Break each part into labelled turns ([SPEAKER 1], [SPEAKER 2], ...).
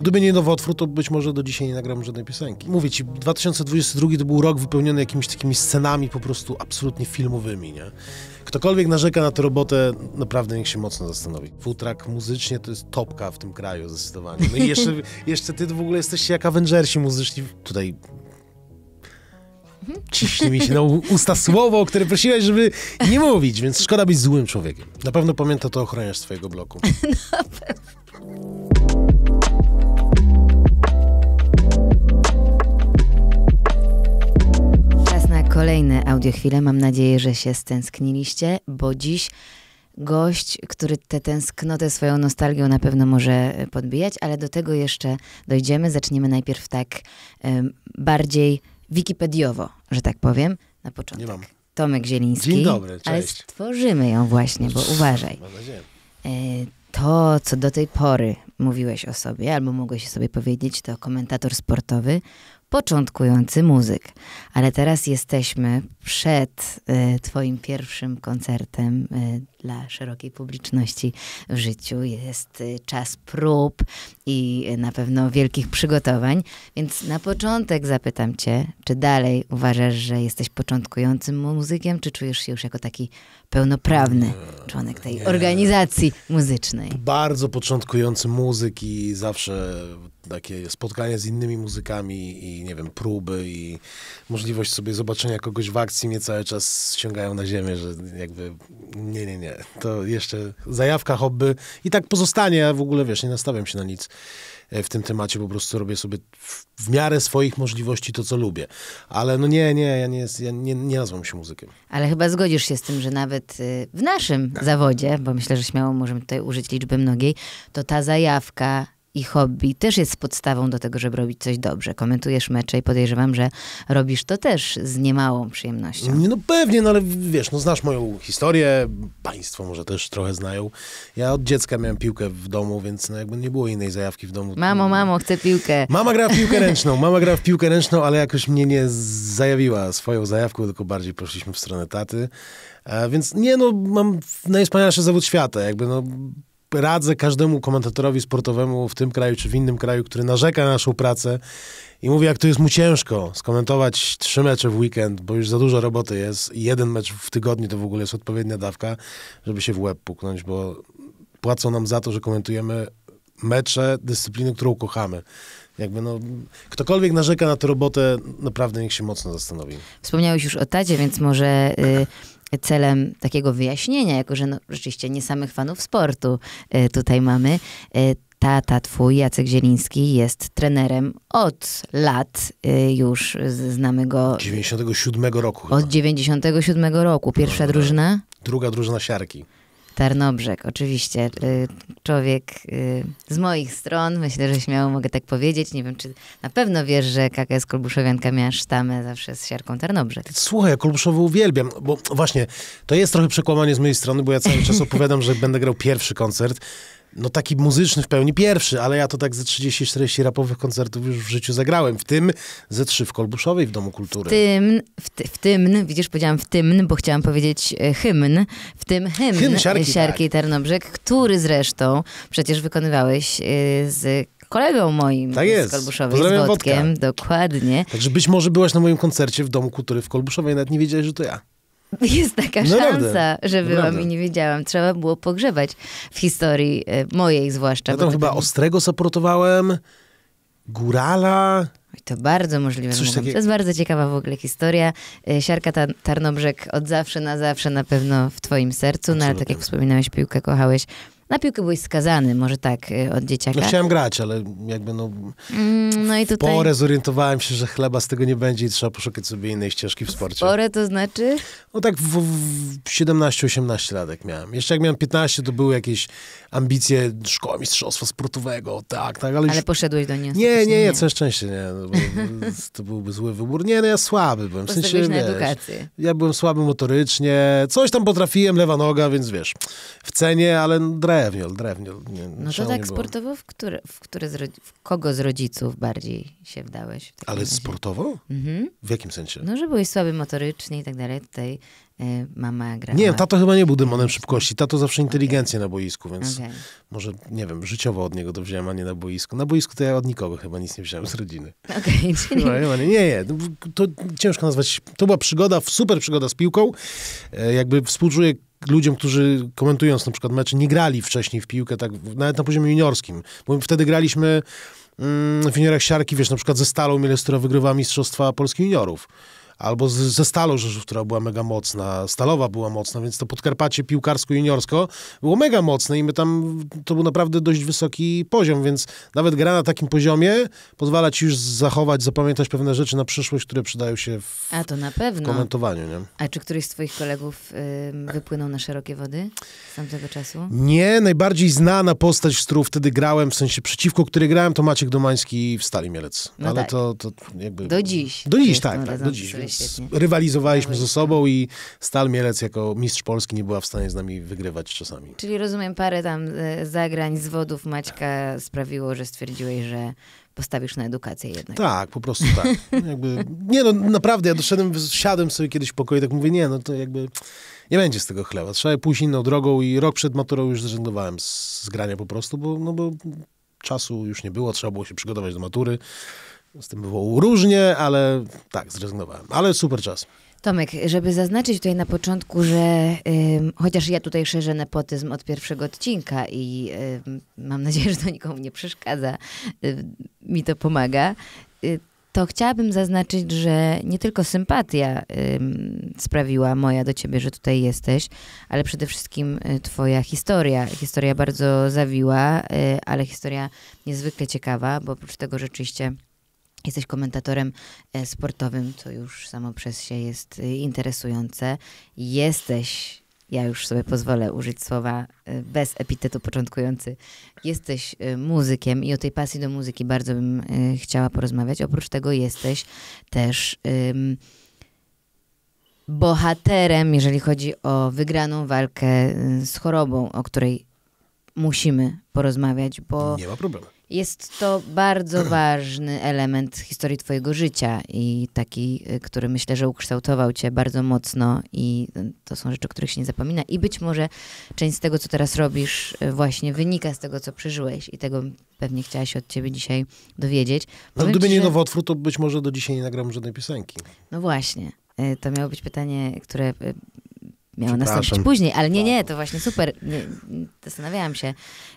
[SPEAKER 1] Gdyby nie nowotwór, to być może do dzisiaj nie nagram żadnej piosenki. Mówię ci, 2022 to był rok wypełniony jakimiś takimi scenami po prostu absolutnie filmowymi, nie? Ktokolwiek narzeka na tę robotę, naprawdę niech się mocno zastanowi. Futrak muzycznie to jest topka w tym kraju zdecydowanie. No i jeszcze, jeszcze ty w ogóle jesteście jak Avengersi muzyczni. Tutaj mhm. ciśnie mi się na usta słowo, o które prosiłeś, żeby nie mówić, więc szkoda być złym człowiekiem. Na pewno pamięta to ochroniarz swojego bloku. Na pewno.
[SPEAKER 2] kolejne audiochwile. Mam nadzieję, że się stęskniliście, bo dziś gość, który tę tęsknotę swoją nostalgią na pewno może e, podbijać, ale do tego jeszcze dojdziemy. Zaczniemy najpierw tak um, bardziej wikipediowo, że tak powiem, na początek. Nie mam. Tomek Zieliński. Dzień dobry, cześć. Ale stworzymy ją właśnie, bo uważaj. Mam nadzieję. E, to, co do tej pory mówiłeś o sobie, albo mogłeś sobie powiedzieć, to komentator sportowy, początkujący muzyk. Ale teraz jesteśmy przed e, Twoim pierwszym koncertem e, dla szerokiej publiczności w życiu. Jest e, czas prób i na pewno wielkich przygotowań. Więc na początek zapytam Cię, czy dalej uważasz, że jesteś początkującym muzykiem, czy czujesz się już jako taki pełnoprawny członek tej Nie. organizacji muzycznej?
[SPEAKER 1] Bardzo początkujący muzyk i zawsze takie spotkania z innymi muzykami i nie wiem, próby i możliwość sobie zobaczenia kogoś w akcji reakcji mnie cały czas ściągają na ziemię, że jakby nie, nie, nie. To jeszcze zajawka, hobby i tak pozostanie. Ja w ogóle, wiesz, nie nastawiam się na nic e, w tym temacie, po prostu robię sobie w miarę swoich możliwości to, co lubię. Ale no nie, nie, ja nie, ja nie, nie nazywam się muzykiem.
[SPEAKER 2] Ale chyba zgodzisz się z tym, że nawet y, w naszym tak. zawodzie, bo myślę, że śmiało możemy tutaj użyć liczby mnogiej, to ta zajawka i hobby też jest podstawą do tego, żeby robić coś dobrze. Komentujesz mecze i podejrzewam, że robisz to też z niemałą przyjemnością. Nie,
[SPEAKER 1] no pewnie, no ale wiesz, no znasz moją historię, państwo może też trochę znają. Ja od dziecka miałem piłkę w domu, więc no jakby nie było innej zajawki w domu. Mamo,
[SPEAKER 2] mamo, chcę piłkę. Mama gra w piłkę ręczną,
[SPEAKER 1] mama gra w piłkę ręczną, ale jakoś mnie nie zajawiła swoją zajawką, tylko bardziej poszliśmy w stronę taty. więc nie, no mam najwspanialszy zawód świata, jakby no radzę każdemu komentatorowi sportowemu w tym kraju czy w innym kraju, który narzeka na naszą pracę i mówi, jak to jest mu ciężko skomentować trzy mecze w weekend, bo już za dużo roboty jest i jeden mecz w tygodniu to w ogóle jest odpowiednia dawka, żeby się w łeb puknąć, bo płacą nam za to, że komentujemy mecze dyscypliny, którą kochamy. Jakby no, ktokolwiek narzeka na tę robotę, naprawdę niech się mocno zastanowi.
[SPEAKER 2] Wspomniałeś już o Tadzie, więc może y, celem takiego wyjaśnienia, jako że no, rzeczywiście nie samych fanów sportu e, tutaj mamy, tata e, twój, Jacek Zieliński, jest trenerem od lat e, już, znamy go... 97 roku. Od 97 roku. Pierwsza no, no, no. drużyna?
[SPEAKER 1] Druga drużyna Siarki.
[SPEAKER 2] Tarnobrzeg, oczywiście. Y, człowiek y, z moich stron, myślę, że śmiało mogę tak powiedzieć. Nie wiem, czy na pewno wiesz, że KKS Kolbuszowianka miała sztamę zawsze z siarką
[SPEAKER 1] Tarnobrzeg. Słuchaj, ja Kolbuszowy uwielbiam, bo właśnie to jest trochę przekłamanie z mojej strony, bo ja cały czas opowiadam, że będę grał pierwszy koncert no taki muzyczny w pełni pierwszy, ale ja to tak ze 30-40 rapowych koncertów już w życiu zagrałem, w tym ze trzy w Kolbuszowej w Domu Kultury. W
[SPEAKER 2] tym, w, ty, w tym, widzisz, powiedziałam w tym, bo chciałam powiedzieć e, hymn, w tym hymn, hymn e, Siarki, Siarki tak. Tarnobrzeg, który zresztą przecież wykonywałeś e, z kolegą
[SPEAKER 1] moim tak jest. z Kolbuszowej, Pozdrawiam z Wodkiem. Wodka. Dokładnie. Także być może byłaś na moim koncercie w Domu Kultury w Kolbuszowej, nawet nie wiedziałeś, że to ja.
[SPEAKER 2] Jest taka no szansa, żeby że byłam i nie wiedziałam. Trzeba było pogrzebać w
[SPEAKER 1] historii e, mojej
[SPEAKER 2] zwłaszcza. Ja tam chyba Ostrego
[SPEAKER 1] saportowałem, Górala...
[SPEAKER 2] I to bardzo możliwe. Takie... To jest bardzo
[SPEAKER 1] ciekawa w ogóle historia.
[SPEAKER 2] E, Siarka ta, Tarnobrzeg od zawsze na zawsze na pewno w twoim sercu, no ale tak jak wspominałeś, piłkę kochałeś na piłkę byłeś skazany, może tak, y, od dzieciaka. No chciałem
[SPEAKER 1] grać, ale jakby no...
[SPEAKER 2] Mm, no i tutaj... porę
[SPEAKER 1] zorientowałem się, że chleba z tego nie będzie i trzeba poszukać sobie innej ścieżki w sporcie. W
[SPEAKER 2] porę to znaczy? No tak w,
[SPEAKER 1] w 17-18 lat jak miałem. Jeszcze jak miałem 15, to były jakieś ambicje szkoła mistrzostwa sportowego, tak, tak, ale... Już... Ale poszedłeś
[SPEAKER 2] do niej. Nie, nie, nie, nie, całe
[SPEAKER 1] szczęście nie. No, to byłby zły wybór. Nie, no ja słaby byłem. W sensie, na edukację. ja byłem słaby motorycznie, coś tam potrafiłem, lewa noga, więc wiesz, w cenie, ale dre Drewniol, drewniol. Nie, no to tak sportowo,
[SPEAKER 2] w, który, w, który z w
[SPEAKER 1] kogo z rodziców bardziej się wdałeś? Ale sportowo? Mhm. W jakim sensie?
[SPEAKER 2] No, że byłeś słaby motorycznie i tak dalej. Tutaj y, mama grała. Nie,
[SPEAKER 1] tato chyba nie był demonem szybkości. Tato zawsze inteligencję okay. na boisku, więc okay. może, nie wiem, życiowo od niego to wziąłem, a nie na boisku. Na boisku to ja od nikogo chyba nic nie wziąłem z rodziny. Okej, okay, czyli... nie, nie, no, to ciężko nazwać. To była przygoda, super przygoda z piłką. E, jakby współczuję ludziom, którzy komentując na przykład mecze, nie grali wcześniej w piłkę, tak nawet na poziomie juniorskim, bo wtedy graliśmy mm, w juniorach siarki, wiesz, na przykład ze Stalą Mielec, która wygrywa Mistrzostwa Polski Juniorów albo z, ze Stalu Rzeszów, która była mega mocna, Stalowa była mocna, więc to Podkarpacie piłkarsko-juniorsko było mega mocne i my tam, to był naprawdę dość wysoki poziom, więc nawet gra na takim poziomie pozwala ci już zachować, zapamiętać pewne rzeczy na przyszłość, które przydają się w,
[SPEAKER 2] A to na pewno.
[SPEAKER 1] komentowaniu. Nie?
[SPEAKER 2] A czy któryś z twoich kolegów y, wypłynął na szerokie wody z tamtego czasu?
[SPEAKER 1] Nie, najbardziej znana postać, z którą wtedy grałem, w sensie przeciwko której grałem, to Maciek Domański w Stali Mielec. No Ale tak. to, to jakby... Do dziś. Do dziś, tak, tak do dziś rywalizowaliśmy ze sobą i Stal Mielec jako mistrz Polski nie była w stanie z nami wygrywać czasami.
[SPEAKER 2] Czyli rozumiem, parę tam e, zagrań, zwodów Maćka sprawiło, że stwierdziłeś, że postawisz na edukację jednak. Tak, po
[SPEAKER 1] prostu tak. No jakby, nie no, naprawdę, ja doszedłem, siadłem sobie kiedyś w pokoju i tak mówię, nie no, to jakby nie będzie z tego chleba. Trzeba pójść inną drogą i rok przed maturą już zrezygnowałem z, z grania po prostu, bo, no bo czasu już nie było, trzeba było się przygotować do matury. Z tym było różnie, ale tak, zrezygnowałem. Ale super czas.
[SPEAKER 2] Tomek, żeby zaznaczyć tutaj na początku, że y, chociaż ja tutaj szerzę nepotyzm od pierwszego odcinka i y, mam nadzieję, że to nikomu nie przeszkadza, y, mi to pomaga, y, to chciałabym zaznaczyć, że nie tylko sympatia sprawiła moja do ciebie, że tutaj jesteś, ale przede wszystkim y, twoja historia. Historia bardzo zawiła, y, ale historia niezwykle ciekawa, bo oprócz tego rzeczywiście Jesteś komentatorem e, sportowym, co już samo przez się jest e, interesujące. Jesteś, ja już sobie pozwolę użyć słowa e, bez epitetu początkujący, jesteś muzykiem i o tej pasji do muzyki bardzo bym chciała porozmawiać. Oprócz tego jesteś też um, bohaterem, jeżeli chodzi o wygraną walkę z chorobą, o której musimy porozmawiać, bo... Nie ma problemu jest to bardzo ważny element historii Twojego życia i taki, y, który myślę, że ukształtował Cię bardzo mocno, i y, to są rzeczy, których się nie zapomina. I być może część z tego, co teraz robisz, y, właśnie wynika z tego, co przeżyłeś, i tego pewnie chciałaś się od Ciebie dzisiaj
[SPEAKER 1] dowiedzieć. No, gdyby ci, nie że... nowotwór, to być może do dzisiaj nie nagram żadnej piosenki.
[SPEAKER 2] No właśnie. To miało być pytanie, które miała nastąpić później, ale nie, nie, to właśnie super. Nie, zastanawiałam się,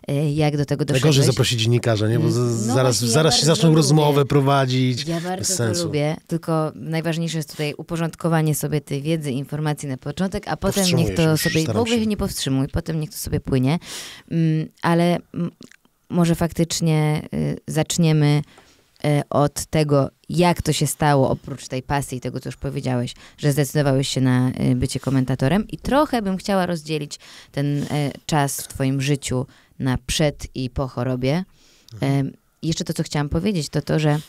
[SPEAKER 2] e, jak do tego doszło. Najgorzej zaprosić dziennikarza, nie? bo no zaraz, zaraz się zaczną lubię. rozmowę
[SPEAKER 1] prowadzić. Ja bardzo bez sensu. lubię,
[SPEAKER 2] tylko najważniejsze jest tutaj uporządkowanie sobie tej wiedzy, informacji na początek, a potem niech to się, sobie, w ogóle się nie powstrzymuj, potem niech to sobie płynie, mm, ale może faktycznie y, zaczniemy E, od tego, jak to się stało, oprócz tej pasji i tego, co już powiedziałeś, że zdecydowałeś się na e, bycie komentatorem. I trochę bym chciała rozdzielić ten e, czas w Twoim życiu na przed i po chorobie. Mhm. Jeszcze to, co chciałam powiedzieć, to to, że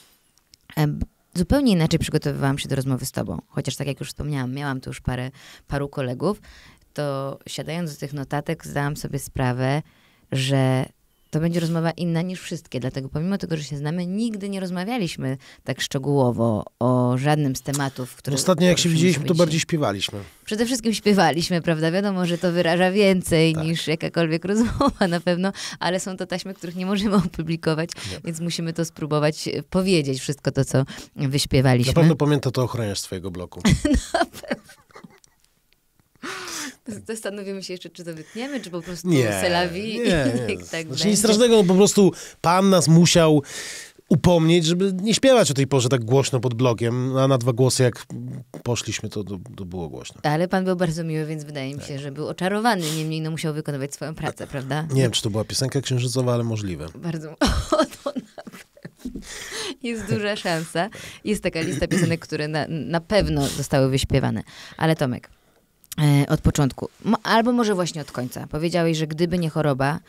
[SPEAKER 2] zupełnie inaczej przygotowywałam się do rozmowy z Tobą. Chociaż, tak jak już wspomniałam, miałam tu już parę, paru kolegów, to siadając do tych notatek, zdałam sobie sprawę, że to będzie rozmowa inna niż wszystkie. Dlatego pomimo tego, że się znamy, nigdy nie rozmawialiśmy tak szczegółowo o żadnym z tematów, które... Ostatnio jak się widzieliśmy, to bardziej śpiewaliśmy. Przede wszystkim śpiewaliśmy, prawda? Wiadomo, że to wyraża więcej tak. niż jakakolwiek rozmowa na pewno, ale są to taśmy, których nie możemy opublikować, nie. więc musimy to spróbować e, powiedzieć, wszystko to, co wyśpiewaliśmy. Na pewno
[SPEAKER 1] pamięta to ochroniarz swojego bloku. na pewno.
[SPEAKER 2] Zastanowimy się jeszcze, czy to wytniemy, czy po
[SPEAKER 1] prostu nie, selawi nie, nie. i tak znaczy, będzie. Nic strasznego, po prostu pan nas musiał upomnieć, żeby nie śpiewać o tej porze tak głośno pod blogiem a na dwa głosy jak poszliśmy, to, to, to było głośno.
[SPEAKER 2] Ale pan był bardzo miły, więc wydaje mi tak. się, tak. że był oczarowany, niemniej no musiał wykonywać swoją pracę, tak. prawda? Nie wiem, czy
[SPEAKER 1] to była piosenka księżycowa, ale możliwe.
[SPEAKER 2] Bardzo, o, to na pewno. Jest duża szansa. Jest taka lista piosenek, które na, na pewno zostały wyśpiewane. Ale Tomek, E, od początku. Albo może właśnie od końca. Powiedziałeś, że gdyby nie choroba,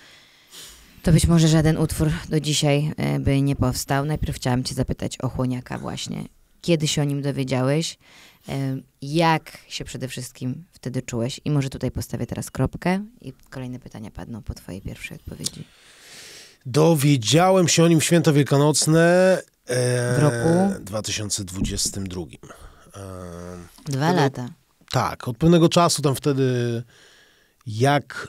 [SPEAKER 2] to być może żaden utwór do dzisiaj e, by nie powstał. Najpierw chciałam Cię zapytać o chłoniaka, właśnie. Kiedy się o nim dowiedziałeś? E, jak się przede wszystkim wtedy czułeś? I może tutaj postawię teraz kropkę i kolejne
[SPEAKER 1] pytania padną po Twojej pierwszej odpowiedzi. Dowiedziałem się o nim święto wielkanocne e, w roku 2022. E, Dwa lata tak, od pewnego czasu tam wtedy, jak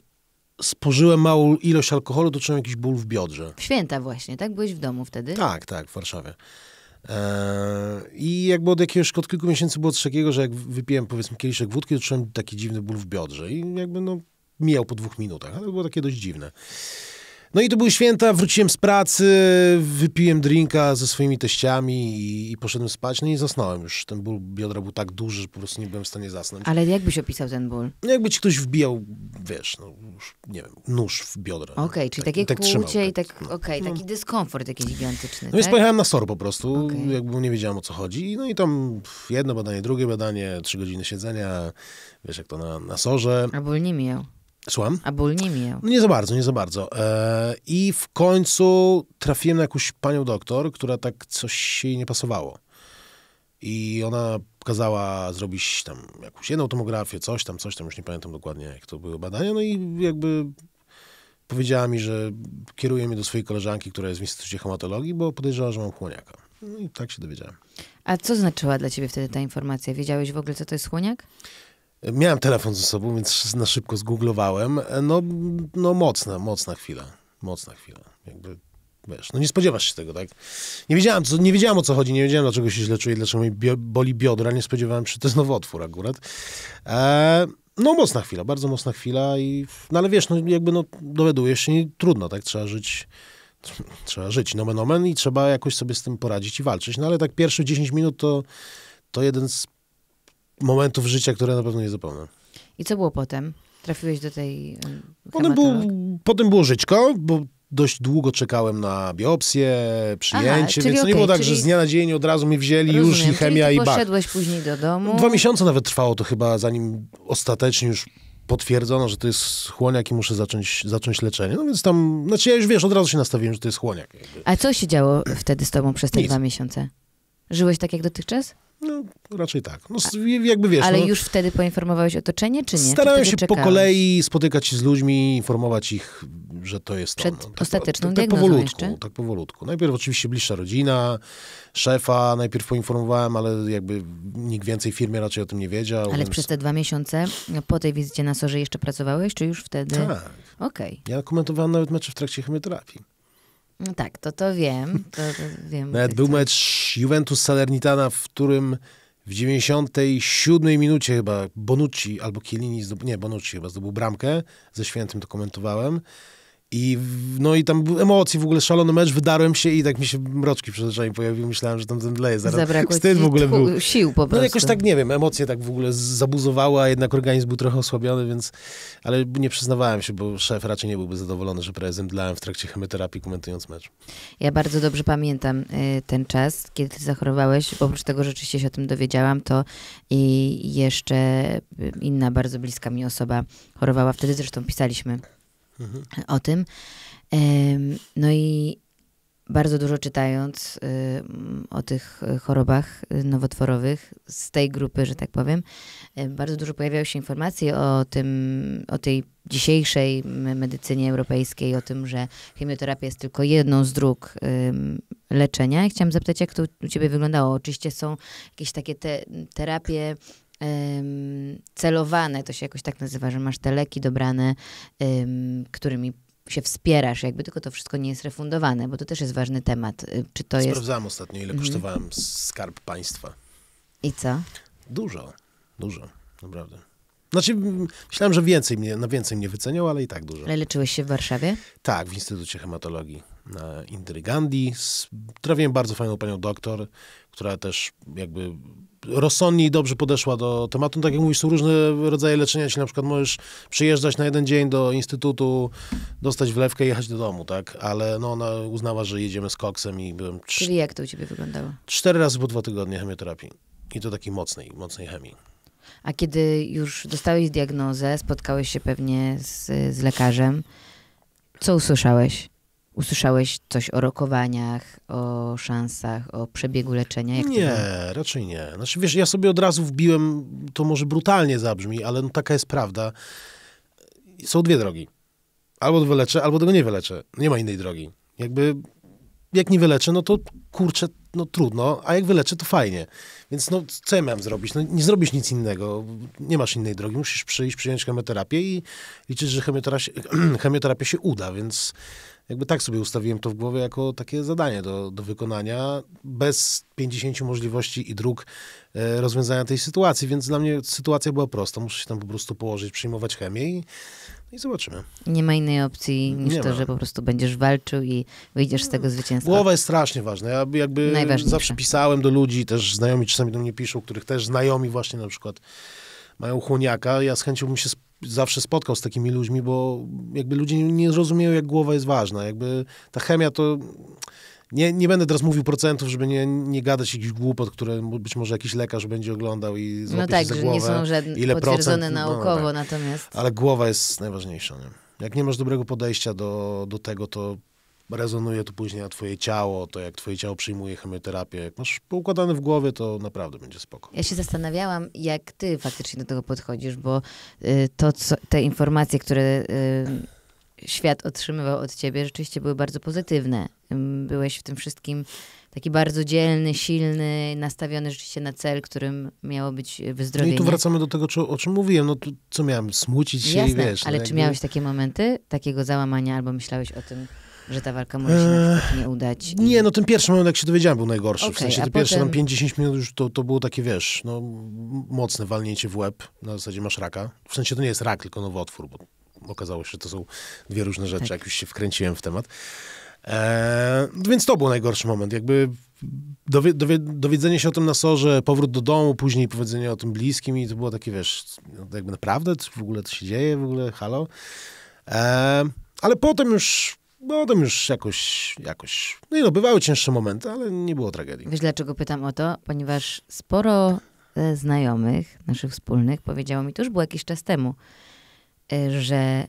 [SPEAKER 1] spożyłem małą ilość alkoholu, to czułem jakiś ból w biodrze. W święta właśnie, tak? Byłeś w domu wtedy? Tak, tak, w Warszawie. Eee, I jakby od jakiegoś, od kilku miesięcy było coś takiego, że jak wypiłem powiedzmy kieliszek wódki, to czułem taki dziwny ból w biodrze i jakby no mijał po dwóch minutach, ale było takie dość dziwne. No i to były święta, wróciłem z pracy, wypiłem drinka ze swoimi teściami i, i poszedłem spać, no i zasnąłem już. Ten ból biodra był tak duży, że po prostu nie byłem w stanie zasnąć. Ale jak byś
[SPEAKER 2] opisał ten ból? No jakby ci ktoś
[SPEAKER 1] wbijał, wiesz, no już, nie wiem, nóż w biodra. No.
[SPEAKER 2] Okej, okay, czyli tak, takie tak kłucie i tak, no. okej, okay, taki no. dyskomfort jakiś gigantyczny, No tak? więc pojechałem na
[SPEAKER 1] SOR po prostu, okay. jakby nie wiedziałem o co chodzi. No i tam jedno badanie, drugie badanie, trzy godziny siedzenia, wiesz jak to na, na SORze. A ból nie mijał. Słucham? A ból nie miał. No nie za bardzo, nie za bardzo. E, I w końcu trafiłem na jakąś panią doktor, która tak coś jej nie pasowało. I ona kazała zrobić tam jakąś jedną tomografię, coś tam, coś tam, już nie pamiętam dokładnie, jak to były badania. No i jakby powiedziała mi, że kieruje mnie do swojej koleżanki, która jest w Instytucie Hematologii, bo podejrzewała, że mam chłoniaka. No i tak się dowiedziałem.
[SPEAKER 2] A co znaczyła dla ciebie wtedy ta informacja? Wiedziałeś w ogóle, co to jest chłoniak?
[SPEAKER 1] Miałem telefon ze sobą, więc na szybko zgooglowałem. No, no mocna, mocna chwila. Mocna chwila. Jakby, wiesz, no nie spodziewasz się tego, tak? Nie wiedziałem, co, nie wiedziałem o co chodzi, nie wiedziałem dlaczego się źle czuję, dlaczego mi bio, boli biodra, nie spodziewałem się, że to jest nowotwór akurat. E, no mocna chwila, bardzo mocna chwila i, no ale wiesz, no jakby no dowiadujesz się, trudno, tak? Trzeba żyć trzeba żyć nomen omen i trzeba jakoś sobie z tym poradzić i walczyć. No ale tak pierwsze 10 minut to, to jeden z momentów życia, które na pewno nie zapomnę.
[SPEAKER 2] I co było potem? Trafiłeś do tej. Potem, był,
[SPEAKER 1] potem było żyćko, bo dość długo czekałem na biopsję, przyjęcie, Aha, więc okay, nie było tak, że z dnia na dzień od razu mi wzięli rozumiem, już i chemia i bak. poszedłeś
[SPEAKER 2] później do domu. Dwa miesiące
[SPEAKER 1] nawet trwało to chyba, zanim ostatecznie już potwierdzono, że to jest chłoniak i muszę zacząć, zacząć leczenie. No więc tam, znaczy ja już wiesz, od razu się nastawiłem, że to jest chłoniak. A co się działo wtedy z tobą przez te Nic. dwa miesiące? Żyłeś tak jak dotychczas? No, raczej tak. No, jakby wiesz, Ale no,
[SPEAKER 2] już wtedy poinformowałeś otoczenie, czy nie? Starałem czy się czekałeś? po kolei
[SPEAKER 1] spotykać się z ludźmi, informować ich, że to jest Przed on. No, tak, tak, tak powolutku, Tak powolutku. Najpierw oczywiście bliższa rodzina, szefa najpierw poinformowałem, ale jakby nikt więcej w firmie raczej o tym nie wiedział. Ale więc... przez te
[SPEAKER 2] dwa miesiące po tej wizycie na Sorze jeszcze pracowałeś, czy już wtedy? Tak.
[SPEAKER 1] Okej. Okay. Ja komentowałem nawet mecze w trakcie chemioterapii. No tak, to to wiem. To, to wiem Nawet był mecz Juventus-Salernitana, w którym w 97 minucie chyba Bonucci albo Chiellini, nie Bonucci chyba zdobył bramkę, ze Świętym to komentowałem. I, no i tam emocji emocje, w ogóle szalony mecz, wydarłem się i tak mi się mroczki przed oczami pojawiły, myślałem, że tam ten zaraz. Zabrakło Wstyd w ogóle był. sił po prostu. No jakoś tak, nie wiem, emocje tak w ogóle zabuzowały, a jednak organizm był trochę osłabiony, więc, ale nie przyznawałem się, bo szef raczej nie byłby zadowolony, że prezent dlałem w trakcie chemioterapii komentując mecz.
[SPEAKER 2] Ja bardzo dobrze pamiętam y, ten czas, kiedy ty zachorowałeś, oprócz tego, że oczywiście się o tym dowiedziałam, to i jeszcze inna bardzo bliska mi osoba chorowała, wtedy zresztą pisaliśmy mhm. o tym. No i bardzo dużo czytając o tych e, chorobach e, nowotworowych z tej grupy, że tak powiem, e, bardzo dużo pojawiały się informacje o tym, o tej dzisiejszej medycynie europejskiej, o tym, że chemioterapia jest tylko jedną z dróg leczenia. I chciałam zapytać, jak to u Ciebie wyglądało? Oczywiście są jakieś takie te terapie celowane, to się jakoś tak nazywa, że masz te leki dobrane, którymi się wspierasz, jakby tylko to wszystko nie jest refundowane, bo to też jest ważny temat. Y, czy to jest... ostatnio, ile mhm. kosztowałem
[SPEAKER 1] skarb państwa. I co? Dużo, dużo, naprawdę. Znaczy, myślałem, że więcej mnie, na więcej mnie wycenią, ale i tak dużo. Ale leczyłeś się w Warszawie? Tak, w Instytucie Hematologii na Indry Gandhi. Trafiłem bardzo fajną panią doktor, która też jakby rozsądnie i dobrze podeszła do tematu. No tak jak mówisz, są różne rodzaje leczenia, czyli na przykład możesz przyjeżdżać na jeden dzień do instytutu, dostać wlewkę i jechać do domu, tak? Ale no, ona uznała, że jedziemy z koksem i byłem... Cz- czyli jak to u ciebie wyglądało? Cztery razy po dwa tygodnie chemioterapii. I to takiej mocnej, mocnej chemii.
[SPEAKER 2] A kiedy już dostałeś diagnozę, spotkałeś się pewnie z, z lekarzem, co usłyszałeś? Usłyszałeś coś o rokowaniach, o
[SPEAKER 1] szansach, o przebiegu leczenia? Jak nie, raczej nie. Znaczy, wiesz, ja sobie od razu wbiłem, to może brutalnie zabrzmi, ale no taka jest prawda. Są dwie drogi. Albo wyleczę, albo tego nie wyleczę. Nie ma innej drogi. Jakby, jak nie wyleczę, no to kurczę, no trudno, a jak wyleczę, to fajnie. Więc no, co ja miałem zrobić? No, nie zrobisz nic innego. Nie masz innej drogi. Musisz przyjść, przyjąć chemioterapię i liczyć, że chemioterapia się uda, więc jakby tak sobie ustawiłem to w głowie jako takie zadanie do, do wykonania, bez 50 możliwości i dróg e, rozwiązania tej sytuacji, więc dla mnie sytuacja była prosta. Muszę się tam po prostu położyć, przyjmować chemię i, no i zobaczymy.
[SPEAKER 2] Nie ma innej opcji niż Nie to, ma. że po prostu będziesz walczył i wyjdziesz z tego mm. zwycięstwa. Głowa
[SPEAKER 1] jest strasznie ważna. Ja jakby zawsze pisałem do ludzi, też znajomi czasami do mnie piszą, których też znajomi właśnie na przykład mają chłoniaka. Ja z chęcią bym się zawsze spotkał z takimi ludźmi, bo jakby ludzie nie rozumieją, jak głowa jest ważna. Jakby ta chemia to... Nie, nie będę teraz mówił procentów, żeby nie, nie gadać jakichś głupot, które być może jakiś lekarz będzie oglądał i no złapie No tak, że nie są żadne ile potwierdzone procent, naukowo no, tak. natomiast. Ale głowa jest najważniejsza. Nie? Jak nie masz dobrego podejścia do, do tego, to rezonuje tu później na twoje ciało, to jak twoje ciało przyjmuje chemioterapię, jak masz poukładane w głowie, to naprawdę będzie spoko.
[SPEAKER 2] Ja się zastanawiałam, jak ty faktycznie do tego podchodzisz, bo y, to, co, te informacje, które y, świat otrzymywał od ciebie, rzeczywiście były bardzo pozytywne. Byłeś w tym wszystkim taki bardzo dzielny, silny, nastawiony rzeczywiście na cel, którym miało być wyzdrowienie. No i tu wracamy
[SPEAKER 1] do tego, o czym mówiłem. No tu, co miałem, smucić się Jasne, i wiesz. No ale no, czy miałeś
[SPEAKER 2] takie momenty, takiego załamania, albo myślałeś o tym? że ta walka może się
[SPEAKER 1] eee, nie udać? I... Nie, no ten pierwszy moment, jak się dowiedziałem, był najgorszy. Okay, w sensie te potem... pierwsze tam 5-10 minut już to, to było takie, wiesz, no mocne walnięcie w łeb, na zasadzie masz raka. W sensie to nie jest rak, tylko nowotwór, bo okazało się, że to są dwie różne rzeczy, tak. jak już się wkręciłem w temat. Eee, no więc to był najgorszy moment. Jakby dowie, dowie, dowiedzenie się o tym na sorze, powrót do domu, później powiedzenie o tym bliskim i to było takie, wiesz, jakby naprawdę, w ogóle to się dzieje, w ogóle halo. Eee, ale potem już tam już jakoś, jakoś, no i no, bywały cięższe momenty, ale nie było tragedii. Wiesz, dlaczego pytam o to?
[SPEAKER 2] Ponieważ sporo e, znajomych, naszych wspólnych, powiedziało mi, to już było jakiś czas temu, e, że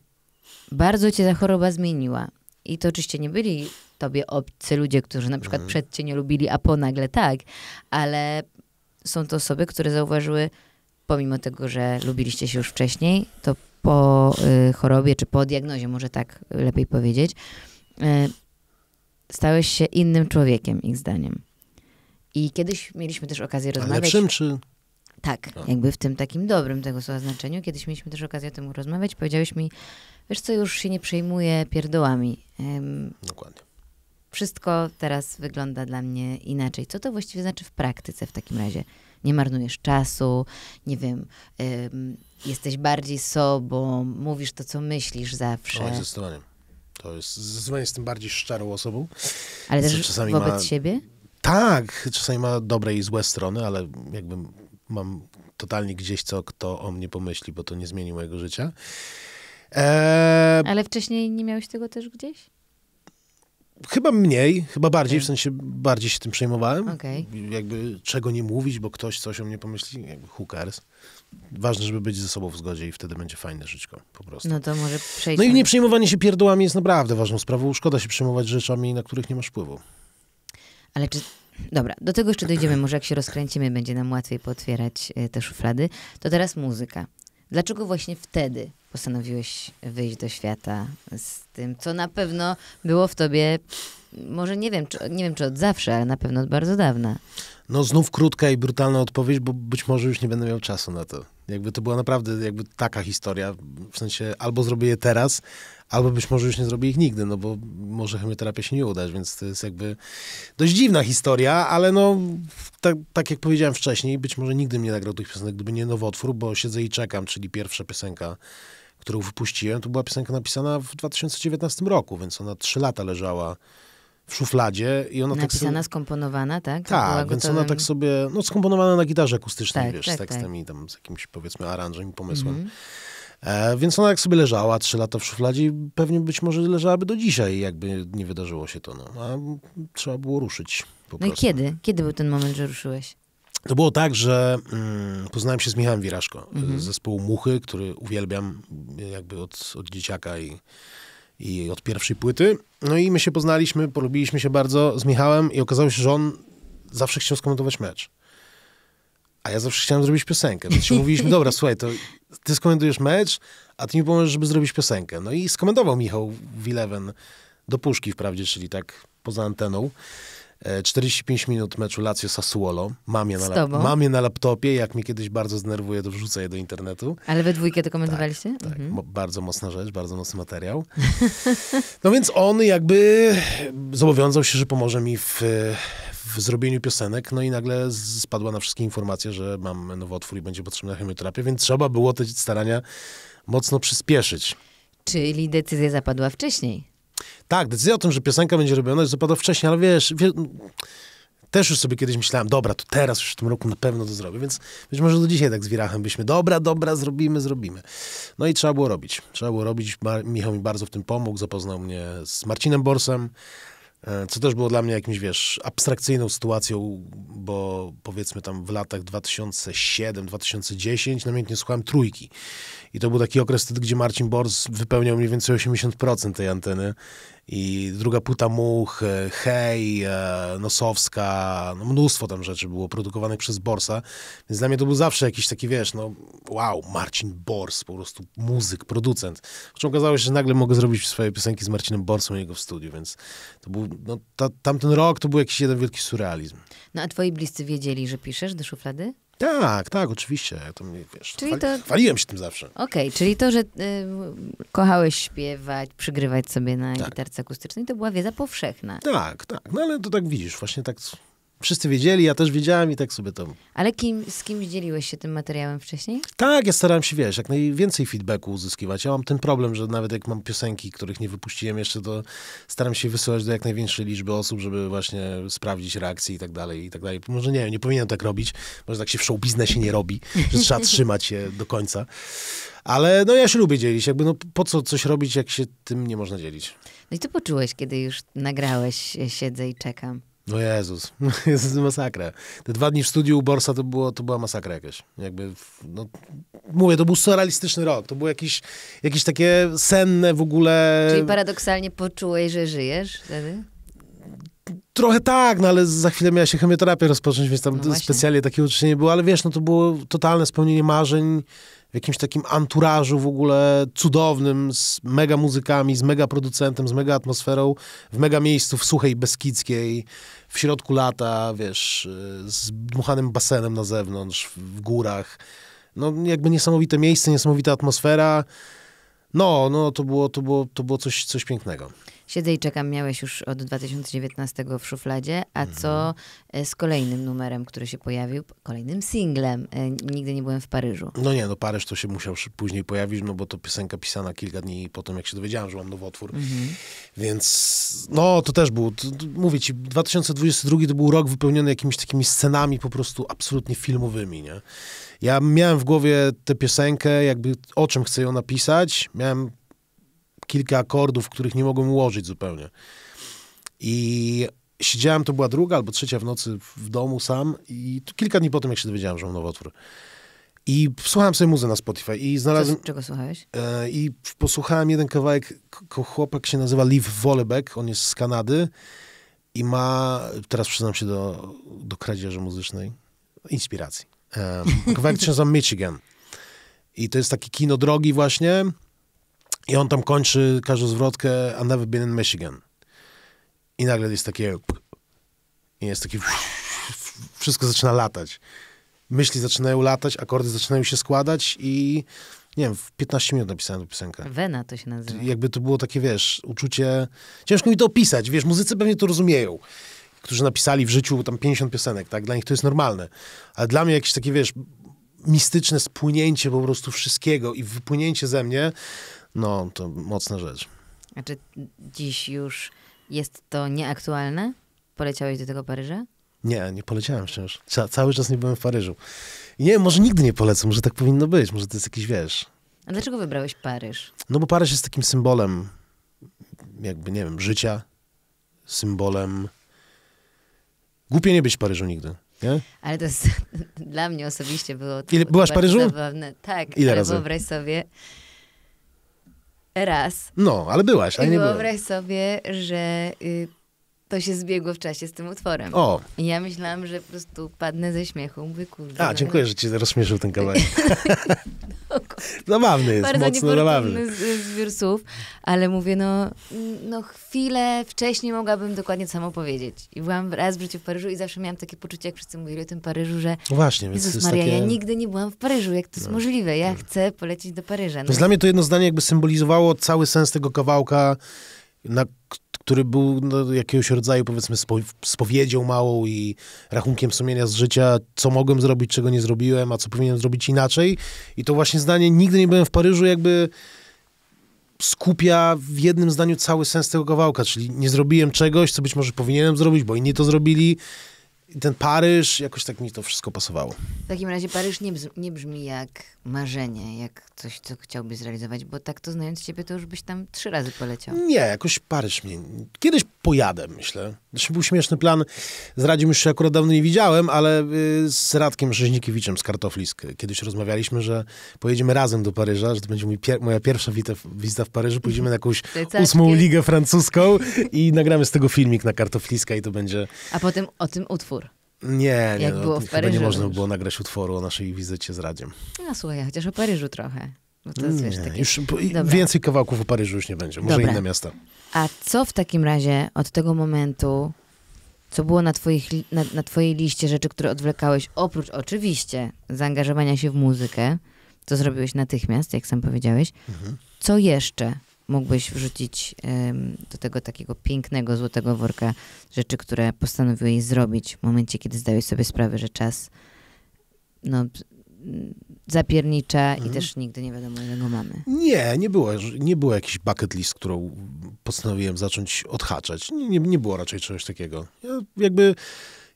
[SPEAKER 2] bardzo cię ta choroba zmieniła. I to oczywiście nie byli tobie obcy ludzie, którzy na przykład mhm. przed cię nie lubili, a po nagle tak, ale są to osoby, które zauważyły, pomimo tego, że lubiliście się już wcześniej, to po y, chorobie czy po diagnozie, może tak lepiej powiedzieć, y, stałeś się innym człowiekiem, ich zdaniem. I kiedyś mieliśmy też okazję rozmawiać. Lepszym czy? Tak, tak, jakby w tym takim dobrym tego słowa znaczeniu. Kiedyś mieliśmy też okazję o tym rozmawiać. Powiedziałeś mi, wiesz co, już się nie przejmuję pierdołami. Um, Dokładnie. Wszystko teraz wygląda dla mnie inaczej. Co to właściwie znaczy w praktyce w takim razie? nie marnujesz czasu, nie wiem, jesteś bardziej sobą, mówisz to, co myślisz zawsze. O,
[SPEAKER 1] zdecydowanie. To jest zdecydowanie jestem bardziej szczerą osobą. Ale też czasami wobec ma... siebie? Tak, czasami ma dobre i złe strony, ale jakby mam totalnie gdzieś, co kto o mnie pomyśli, bo to nie zmieni mojego życia. Eee... Ale
[SPEAKER 2] wcześniej nie miałeś tego też gdzieś?
[SPEAKER 1] Chyba mniej, chyba bardziej, okay. w sensie bardziej się tym przejmowałem. Okay. Jakby czego nie mówić, bo ktoś coś o mnie pomyśli, jakby hookers. Ważne, żeby być ze sobą w zgodzie i wtedy będzie fajne żyćko po prostu. No to może przejdziemy. No i nie przejmowanie się pierdołami jest naprawdę ważną sprawą. Szkoda się przejmować rzeczami, na których nie masz wpływu.
[SPEAKER 2] Ale czy... Dobra, do tego jeszcze dojdziemy. Może jak się rozkręcimy, będzie nam łatwiej potwierać e, te szuflady. To teraz muzyka. Dlaczego właśnie wtedy postanowiłeś wyjść do świata z tym, co na pewno było w tobie, może nie wiem, czy, nie wiem, czy od zawsze,
[SPEAKER 1] ale na pewno od bardzo dawna. No znów krótka i brutalna odpowiedź, bo być może już nie będę miał czasu na to. Jakby to była naprawdę jakby taka historia, w sensie albo zrobię je teraz, albo być może już nie zrobię ich nigdy, no bo może chemioterapia się nie udać, więc to jest jakby dość dziwna historia, ale no tak, tak jak powiedziałem wcześniej, być może nigdy mnie nagrał tych piosenek, gdyby nie nowotwór, bo siedzę i czekam, czyli pierwsza piosenka którą wypuściłem, to była piosenka napisana w 2019 roku, więc ona trzy lata leżała w szufladzie i ona tak Napisana, tak sobie...
[SPEAKER 2] skomponowana, tak? Tak, więc gotowym... ona tak
[SPEAKER 1] sobie, no skomponowana na gitarze akustycznej, tak, wiesz, tak, z tekstem tak. i tam z jakimś powiedzmy aranżem i pomysłem. Mm. E, więc ona jak sobie leżała trzy lata w szufladzie i pewnie być może leżałaby do dzisiaj, jakby nie wydarzyło się to, no. A trzeba było ruszyć po No i
[SPEAKER 2] kiedy? Kiedy był ten moment, że ruszyłeś?
[SPEAKER 1] To było tak, że mm, poznałem się z Michałem Wiraszko mm -hmm. z zespołu Muchy, który uwielbiam jakby od, od dzieciaka i, i od pierwszej płyty. No i my się poznaliśmy, polubiliśmy się bardzo z Michałem i okazało się, że on zawsze chciał skomentować mecz. A ja zawsze chciałem zrobić piosenkę. Więc no mówiliśmy, dobra, słuchaj, to ty skomentujesz mecz, a ty mi pomożesz, żeby zrobić piosenkę. No i skomentował Michał Wilewen do puszki wprawdzie, czyli tak poza anteną. 45 e, minut meczu Lazio Sassuolo. Mam je, na lap- mam je na laptopie. Jak mnie kiedyś bardzo znerwuje, to wrzucę je do internetu.
[SPEAKER 2] Ale we dwójkę to tak, komentowaliście? Tak, tak. Mhm.
[SPEAKER 1] bardzo mocna rzecz, bardzo mocny materiał. No więc on jakby zobowiązał się, że pomoże mi w, w zrobieniu piosenek, no i nagle spadła na wszystkie informacje, że mam nowotwór i będzie potrzebna chemioterapia, więc trzeba było te starania mocno przyspieszyć. Czyli decyzja zapadła wcześniej. Tak, decyzja o tym, że piosenka będzie robiona już zapadła wcześniej, ale wiesz, wiesz, też już sobie kiedyś myślałem, dobra, to teraz już w tym roku na pewno to zrobię, więc być może do dzisiaj tak z Wirachem byśmy, dobra, dobra, zrobimy, zrobimy. No i trzeba było robić. Trzeba było robić. Michał mi bardzo w tym pomógł, zapoznał mnie z Marcinem Borsem, E, co też było dla mnie jakimś, wiesz, abstrakcyjną sytuacją, bo powiedzmy tam w latach 2007-2010 namiętnie no słuchałem trójki. I to był taki okres wtedy, gdzie Marcin Bors wypełniał mniej więcej 80% tej anteny i druga płyta Much, e, Hej, e, Nosowska, no mnóstwo tam rzeczy było produkowanych przez Borsa, więc dla mnie to był zawsze jakiś taki, wiesz, no wow, Marcin Bors, po prostu muzyk, producent. Zresztą okazało się, że nagle mogę zrobić swoje piosenki z Marcinem Borsą i jego w studiu, więc to był, no ta, tamten rok to był jakiś jeden wielki surrealizm.
[SPEAKER 2] No a twoi bliscy wiedzieli, że piszesz do szuflady?
[SPEAKER 1] Tak, tak, oczywiście. To mnie, wiesz, czyli to... Chwaliłem się tym zawsze.
[SPEAKER 2] Okej, okay, czyli to, że y, kochałeś śpiewać,
[SPEAKER 1] przygrywać sobie na tak. gitarce akustycznej, to była wiedza powszechna. Tak, tak. No ale to tak widzisz, właśnie tak wszyscy wiedzieli, ja też wiedziałem i tak sobie to...
[SPEAKER 2] Ale kim, z kimś dzieliłeś się tym materiałem
[SPEAKER 1] wcześniej? Tak, ja starałem się, wiesz, jak najwięcej feedbacku uzyskiwać. Ja mam ten problem, że nawet jak mam piosenki, których nie wypuściłem jeszcze, to staram się wysyłać do jak największej liczby osób, żeby właśnie sprawdzić reakcje i tak dalej, i tak dalej. Może nie, nie powinienem tak robić, może tak się w show biznesie nie robi, że trzeba trzymać się do końca. Ale no ja się lubię dzielić, jakby no po co coś robić, jak się tym nie można dzielić.
[SPEAKER 2] No i co poczułeś, kiedy już nagrałeś Siedzę i czekam?
[SPEAKER 1] No Jezus, jest masakra. Te dwa dni w studiu u Borsa to, było, to była masakra jakaś. Jakby, no, mówię, to był surrealistyczny rok. To było jakieś, jakieś takie senne w ogóle... Czyli
[SPEAKER 2] paradoksalnie poczułeś, że żyjesz wtedy?
[SPEAKER 1] Trochę tak, no ale za chwilę miała się chemioterapię rozpocząć, więc tam no specjalnie takie uczucie nie było, ale wiesz, no to było totalne spełnienie marzeń w jakimś takim anturażu w ogóle cudownym, z mega muzykami, z mega producentem, z mega atmosferą, w mega miejscu w Suchej Beskidzkiej w środku lata, wiesz, y, z dmuchanym basenem na zewnątrz, w górach. No jakby niesamowite miejsce, niesamowita atmosfera. No, no to było, to było, to było coś, coś pięknego.
[SPEAKER 2] Siedzę i czekam miałeś już od 2019 w szufladzie, a mhm. co e, z kolejnym numerem, który się pojawił, kolejnym singlem? E, nigdy nie byłem w Paryżu.
[SPEAKER 1] No nie, no Paryż to się musiał później pojawić, no bo to piosenka pisana kilka dni po tym, jak się dowiedziałem, że mam nowotwór. Mhm. Więc no to też był, to, mówię ci, 2022 to był rok wypełniony jakimiś takimi scenami po prostu absolutnie filmowymi, nie? Ja miałem w głowie tę piosenkę, jakby o czym chcę ją napisać. Miałem kilka akordów, których nie mogłem ułożyć zupełnie. I siedziałem, to była druga albo trzecia w nocy w domu sam i kilka dni po tym, jak się dowiedziałem, że mam nowotwór. I słuchałem sobie muzy na Spotify i znalazłem... Co, czego słuchałeś? E, I posłuchałem jeden kawałek, chłopak się nazywa Liv Volebeck, on jest z Kanady i ma, teraz przyznam się do, do kradzieży muzycznej, inspiracji. E, kawałek się nazywa Michigan. I to jest takie kino drogi właśnie, i on tam kończy każdą zwrotkę I've never been in Michigan. I nagle jest takie... I jest taki... Wszystko zaczyna latać. Myśli zaczynają latać, akordy zaczynają się składać i... Nie wiem, w 15 minut napisałem tę piosenkę. Wena to się nazywa. Jakby to było takie, wiesz, uczucie... Ciężko mi to opisać, wiesz, muzycy pewnie to rozumieją którzy napisali w życiu tam 50 piosenek, tak? Dla nich to jest normalne. Ale dla mnie jakieś takie, wiesz, mistyczne spłynięcie po prostu wszystkiego i wypłynięcie ze mnie no, to mocna rzecz.
[SPEAKER 2] A czy dziś już jest to nieaktualne? Poleciałeś do tego Paryża?
[SPEAKER 1] Nie, nie poleciałem wciąż. Ca cały czas nie byłem w Paryżu. nie, może nigdy nie polecę, może tak powinno być, może to jest jakiś, wiesz...
[SPEAKER 2] A dlaczego wybrałeś Paryż?
[SPEAKER 1] No bo Paryż jest takim symbolem, jakby, nie wiem, życia, symbolem... Głupie nie być w Paryżu nigdy. Nie?
[SPEAKER 2] Ale to jest, dla mnie osobiście było to Ile, Byłaś w Paryżu? Zabawne. Tak, Ile ale razy? wyobraź sobie, Raz.
[SPEAKER 1] No, ale byłaś, a ja nie byłem. Wyobraź
[SPEAKER 2] sobie, że y, to się zbiegło w czasie z tym utworem. O. I ja myślałam, że po prostu padnę ze śmiechu. Mówię, kurde. A, dziękuję,
[SPEAKER 1] że cię rozśmieszył ten kawałek. no, zabawny jest, Bardzo mocno zabawny. Z,
[SPEAKER 2] zbiór słów, ale mówię, no, no chwilę wcześniej mogłabym dokładnie samo powiedzieć. I byłam raz w życiu w Paryżu i zawsze miałam takie poczucie, jak wszyscy mówili o tym Paryżu,
[SPEAKER 1] że no Właśnie, więc Jezus Maria, takie... ja nigdy
[SPEAKER 2] nie byłam w Paryżu, jak to jest no. możliwe? Ja tak. chcę polecieć do Paryża. No. Więc dla mnie
[SPEAKER 1] to jedno zdanie jakby symbolizowało cały sens tego kawałka, na który był no, jakiegoś rodzaju, powiedzmy, spowiedzią małą i rachunkiem sumienia z życia, co mogłem zrobić, czego nie zrobiłem, a co powinienem zrobić inaczej. I to właśnie zdanie, nigdy nie byłem w Paryżu, jakby skupia w jednym zdaniu cały sens tego kawałka, czyli nie zrobiłem czegoś, co być może powinienem zrobić, bo inni to zrobili i ten Paryż, jakoś tak mi to wszystko pasowało.
[SPEAKER 2] W takim razie Paryż nie, nie brzmi jak marzenie, jak coś, co chciałbyś zrealizować, bo tak to znając ciebie, to już byś tam trzy razy poleciał.
[SPEAKER 1] Nie, jakoś Paryż mnie... Kiedyś pojadę, myślę. Znaczy był śmieszny plan z Radzim, już się akurat dawno nie widziałem, ale y, z Radkiem Rzeźnikiewiczem z Kartoflisk kiedyś rozmawialiśmy, że pojedziemy razem do Paryża, że to będzie pier moja pierwsza wizyta w Paryżu, pójdziemy na jakąś ósmą ligę francuską i nagramy z tego filmik na Kartofliska i to będzie...
[SPEAKER 2] A potem o tym utwór.
[SPEAKER 1] Nie, nie, Jak no, było w Paryżu. nie można było nagrać utworu o naszej wizycie z Radziem.
[SPEAKER 2] No słuchaj, chociaż o Paryżu trochę.
[SPEAKER 1] Bo to jest, nie, wiesz, takie... już, więcej kawałków o Paryżu już nie będzie, może Dobra. inne miasta.
[SPEAKER 2] A co w takim razie od tego momentu, co było na, twoich, na, na twojej liście rzeczy, które odwlekałeś, oprócz oczywiście zaangażowania się w muzykę, co zrobiłeś natychmiast, jak sam powiedziałeś, mhm. co jeszcze mógłbyś wrzucić do tego takiego pięknego, złotego worka rzeczy, które postanowiłeś zrobić w momencie, kiedy zdałeś sobie sprawę, że czas no, zapiernicze mhm. i też nigdy nie wiadomo, ilego mamy.
[SPEAKER 1] Nie, nie było, nie było jakiś bucket list, którą postanowiłem zacząć odhaczać. Nie, nie, nie było raczej czegoś takiego. Ja jakby...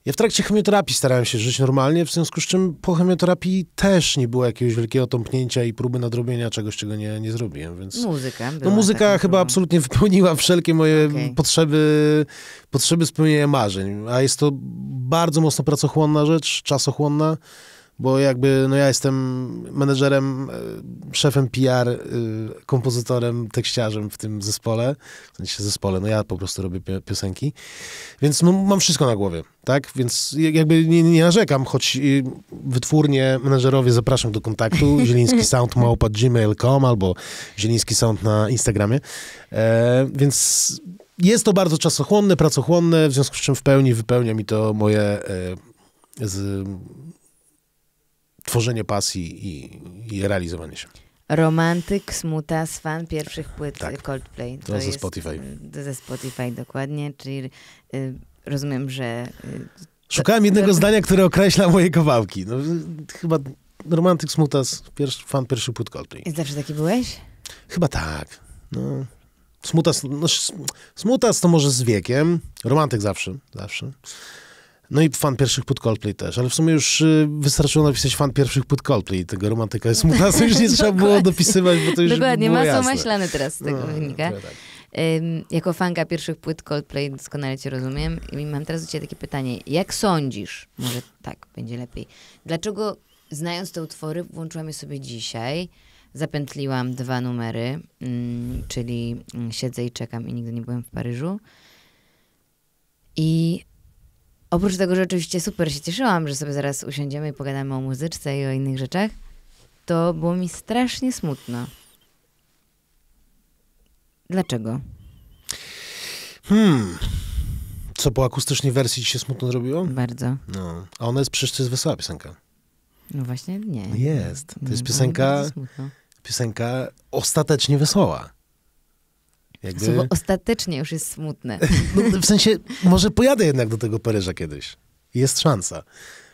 [SPEAKER 1] Ja w trakcie chemioterapii starałem się żyć normalnie, w związku z czym po chemioterapii też nie było jakiegoś wielkiego tąpnięcia i próby nadrobienia czegoś, czego nie, nie zrobiłem, więc... Muzyka No muzyka chyba próbą. absolutnie wypełniła wszelkie moje okay. potrzeby, potrzeby spełnienia marzeń, a jest to bardzo mocno pracochłonna rzecz, czasochłonna bo jakby no ja jestem menedżerem, e, szefem PR, e, kompozytorem, tekściarzem w tym zespole, w sensie zespole, no ja po prostu robię piosenki, więc no, mam wszystko na głowie, tak? Więc jakby nie, nie narzekam, choć e, wytwórnie menedżerowie zapraszam do kontaktu, zieliński sound gmail.com albo zieliński sound na Instagramie, e, więc jest to bardzo czasochłonne, pracochłonne, w związku z czym w pełni wypełnia mi to moje... E, z, tworzenie pasji i, i realizowanie się.
[SPEAKER 2] Romantyk, Smutas, fan pierwszych płyt tak. Coldplay. To, to ze Spotify. Ze Spotify, dokładnie, czyli y, rozumiem, że... Y,
[SPEAKER 1] Szukałem to, jednego to... zdania, które określa moje kawałki. No, y, chyba Romantyk, Smutas, pierwszy, fan pierwszych płyt Coldplay. I zawsze taki byłeś? Chyba tak. No. Smutas, no, smutas to może z wiekiem. Romantyk zawsze, zawsze. No i fan pierwszych płyt Coldplay też, ale w sumie już y, wystarczyło napisać fan pierwszych płyt Coldplay, tego romantyka jest mutasa, już nie trzeba było dopisywać, bo to już Dokładnie, było masło jasne. teraz z tego no, wynika.
[SPEAKER 2] Tak. jako fanka pierwszych płyt Coldplay doskonale cię rozumiem i mam teraz do ciebie takie pytanie. Jak sądzisz, może tak będzie lepiej, dlaczego znając te utwory włączyłam je sobie dzisiaj, zapętliłam dwa numery, mm, czyli mm, Siedzę i czekam i nigdy nie byłem w Paryżu. I Oprócz tego, że oczywiście super się cieszyłam, że sobie zaraz usiądziemy i pogadamy o muzyczce i o innych rzeczach, to było mi strasznie smutno.
[SPEAKER 1] Dlaczego? Hmm. Co po akustycznej wersji ci się smutno zrobiło? Bardzo. No. A ona jest przecież to jest wesoła piosenka. No właśnie nie. Jest. To jest no, piosenka. Piosenka ostatecznie wesoła. Jakby... Słowo
[SPEAKER 2] ostatecznie już jest smutne.
[SPEAKER 1] No, w sensie, może pojadę jednak do tego Paryża kiedyś. Jest szansa.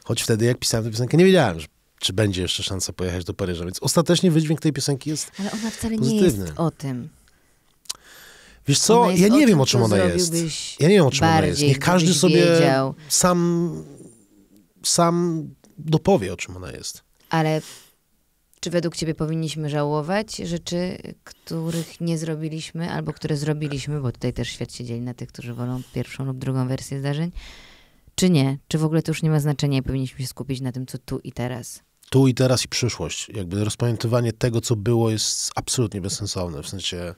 [SPEAKER 1] Choć wtedy, jak pisałem tę piosenkę, nie wiedziałem, że czy będzie jeszcze szansa pojechać do Paryża. Więc ostatecznie wydźwięk tej piosenki jest
[SPEAKER 2] Ale ona wcale pozytywny. nie jest o tym.
[SPEAKER 1] Wiesz co, ja nie wiem, o czym ona jest. Ja nie wiem, o czym ona jest. Niech każdy sobie sam, sam dopowie, o czym ona jest. Ale
[SPEAKER 2] czy według ciebie powinniśmy żałować rzeczy, których nie zrobiliśmy, albo które zrobiliśmy, bo tutaj też świat się dzieli na tych, którzy wolą pierwszą lub drugą wersję zdarzeń, czy nie? Czy w ogóle to już nie ma znaczenia i powinniśmy się skupić na tym, co tu i teraz?
[SPEAKER 1] Tu i teraz i przyszłość. Jakby rozpamiętywanie tego, co było, jest absolutnie bezsensowne. W sensie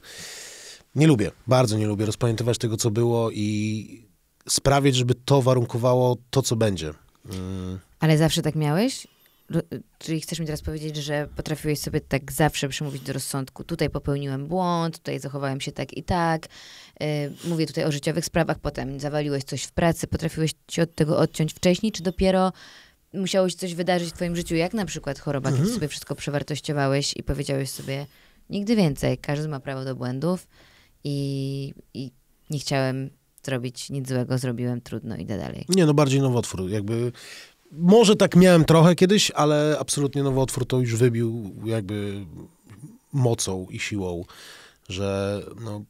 [SPEAKER 1] nie lubię, bardzo nie lubię rozpamiętywać tego, co było i sprawiać, żeby to warunkowało to, co będzie. Mm.
[SPEAKER 2] Ale zawsze tak miałeś? Czyli chcesz mi teraz powiedzieć, że potrafiłeś sobie tak zawsze przemówić do rozsądku. Tutaj popełniłem błąd, tutaj zachowałem się tak i tak. Yy, mówię tutaj o życiowych sprawach, potem zawaliłeś coś w pracy, potrafiłeś się od tego odciąć wcześniej, czy dopiero musiałeś coś wydarzyć w twoim życiu, jak na przykład choroba, mhm. kiedy sobie wszystko przewartościowałeś i powiedziałeś sobie nigdy więcej, każdy ma prawo do błędów i, i nie chciałem zrobić nic
[SPEAKER 1] złego, zrobiłem, trudno, idę dalej. Nie, no bardziej nowotwór. Jakby może tak miałem trochę kiedyś, ale absolutnie nowotwór to już wybił jakby mocą i siłą, że no,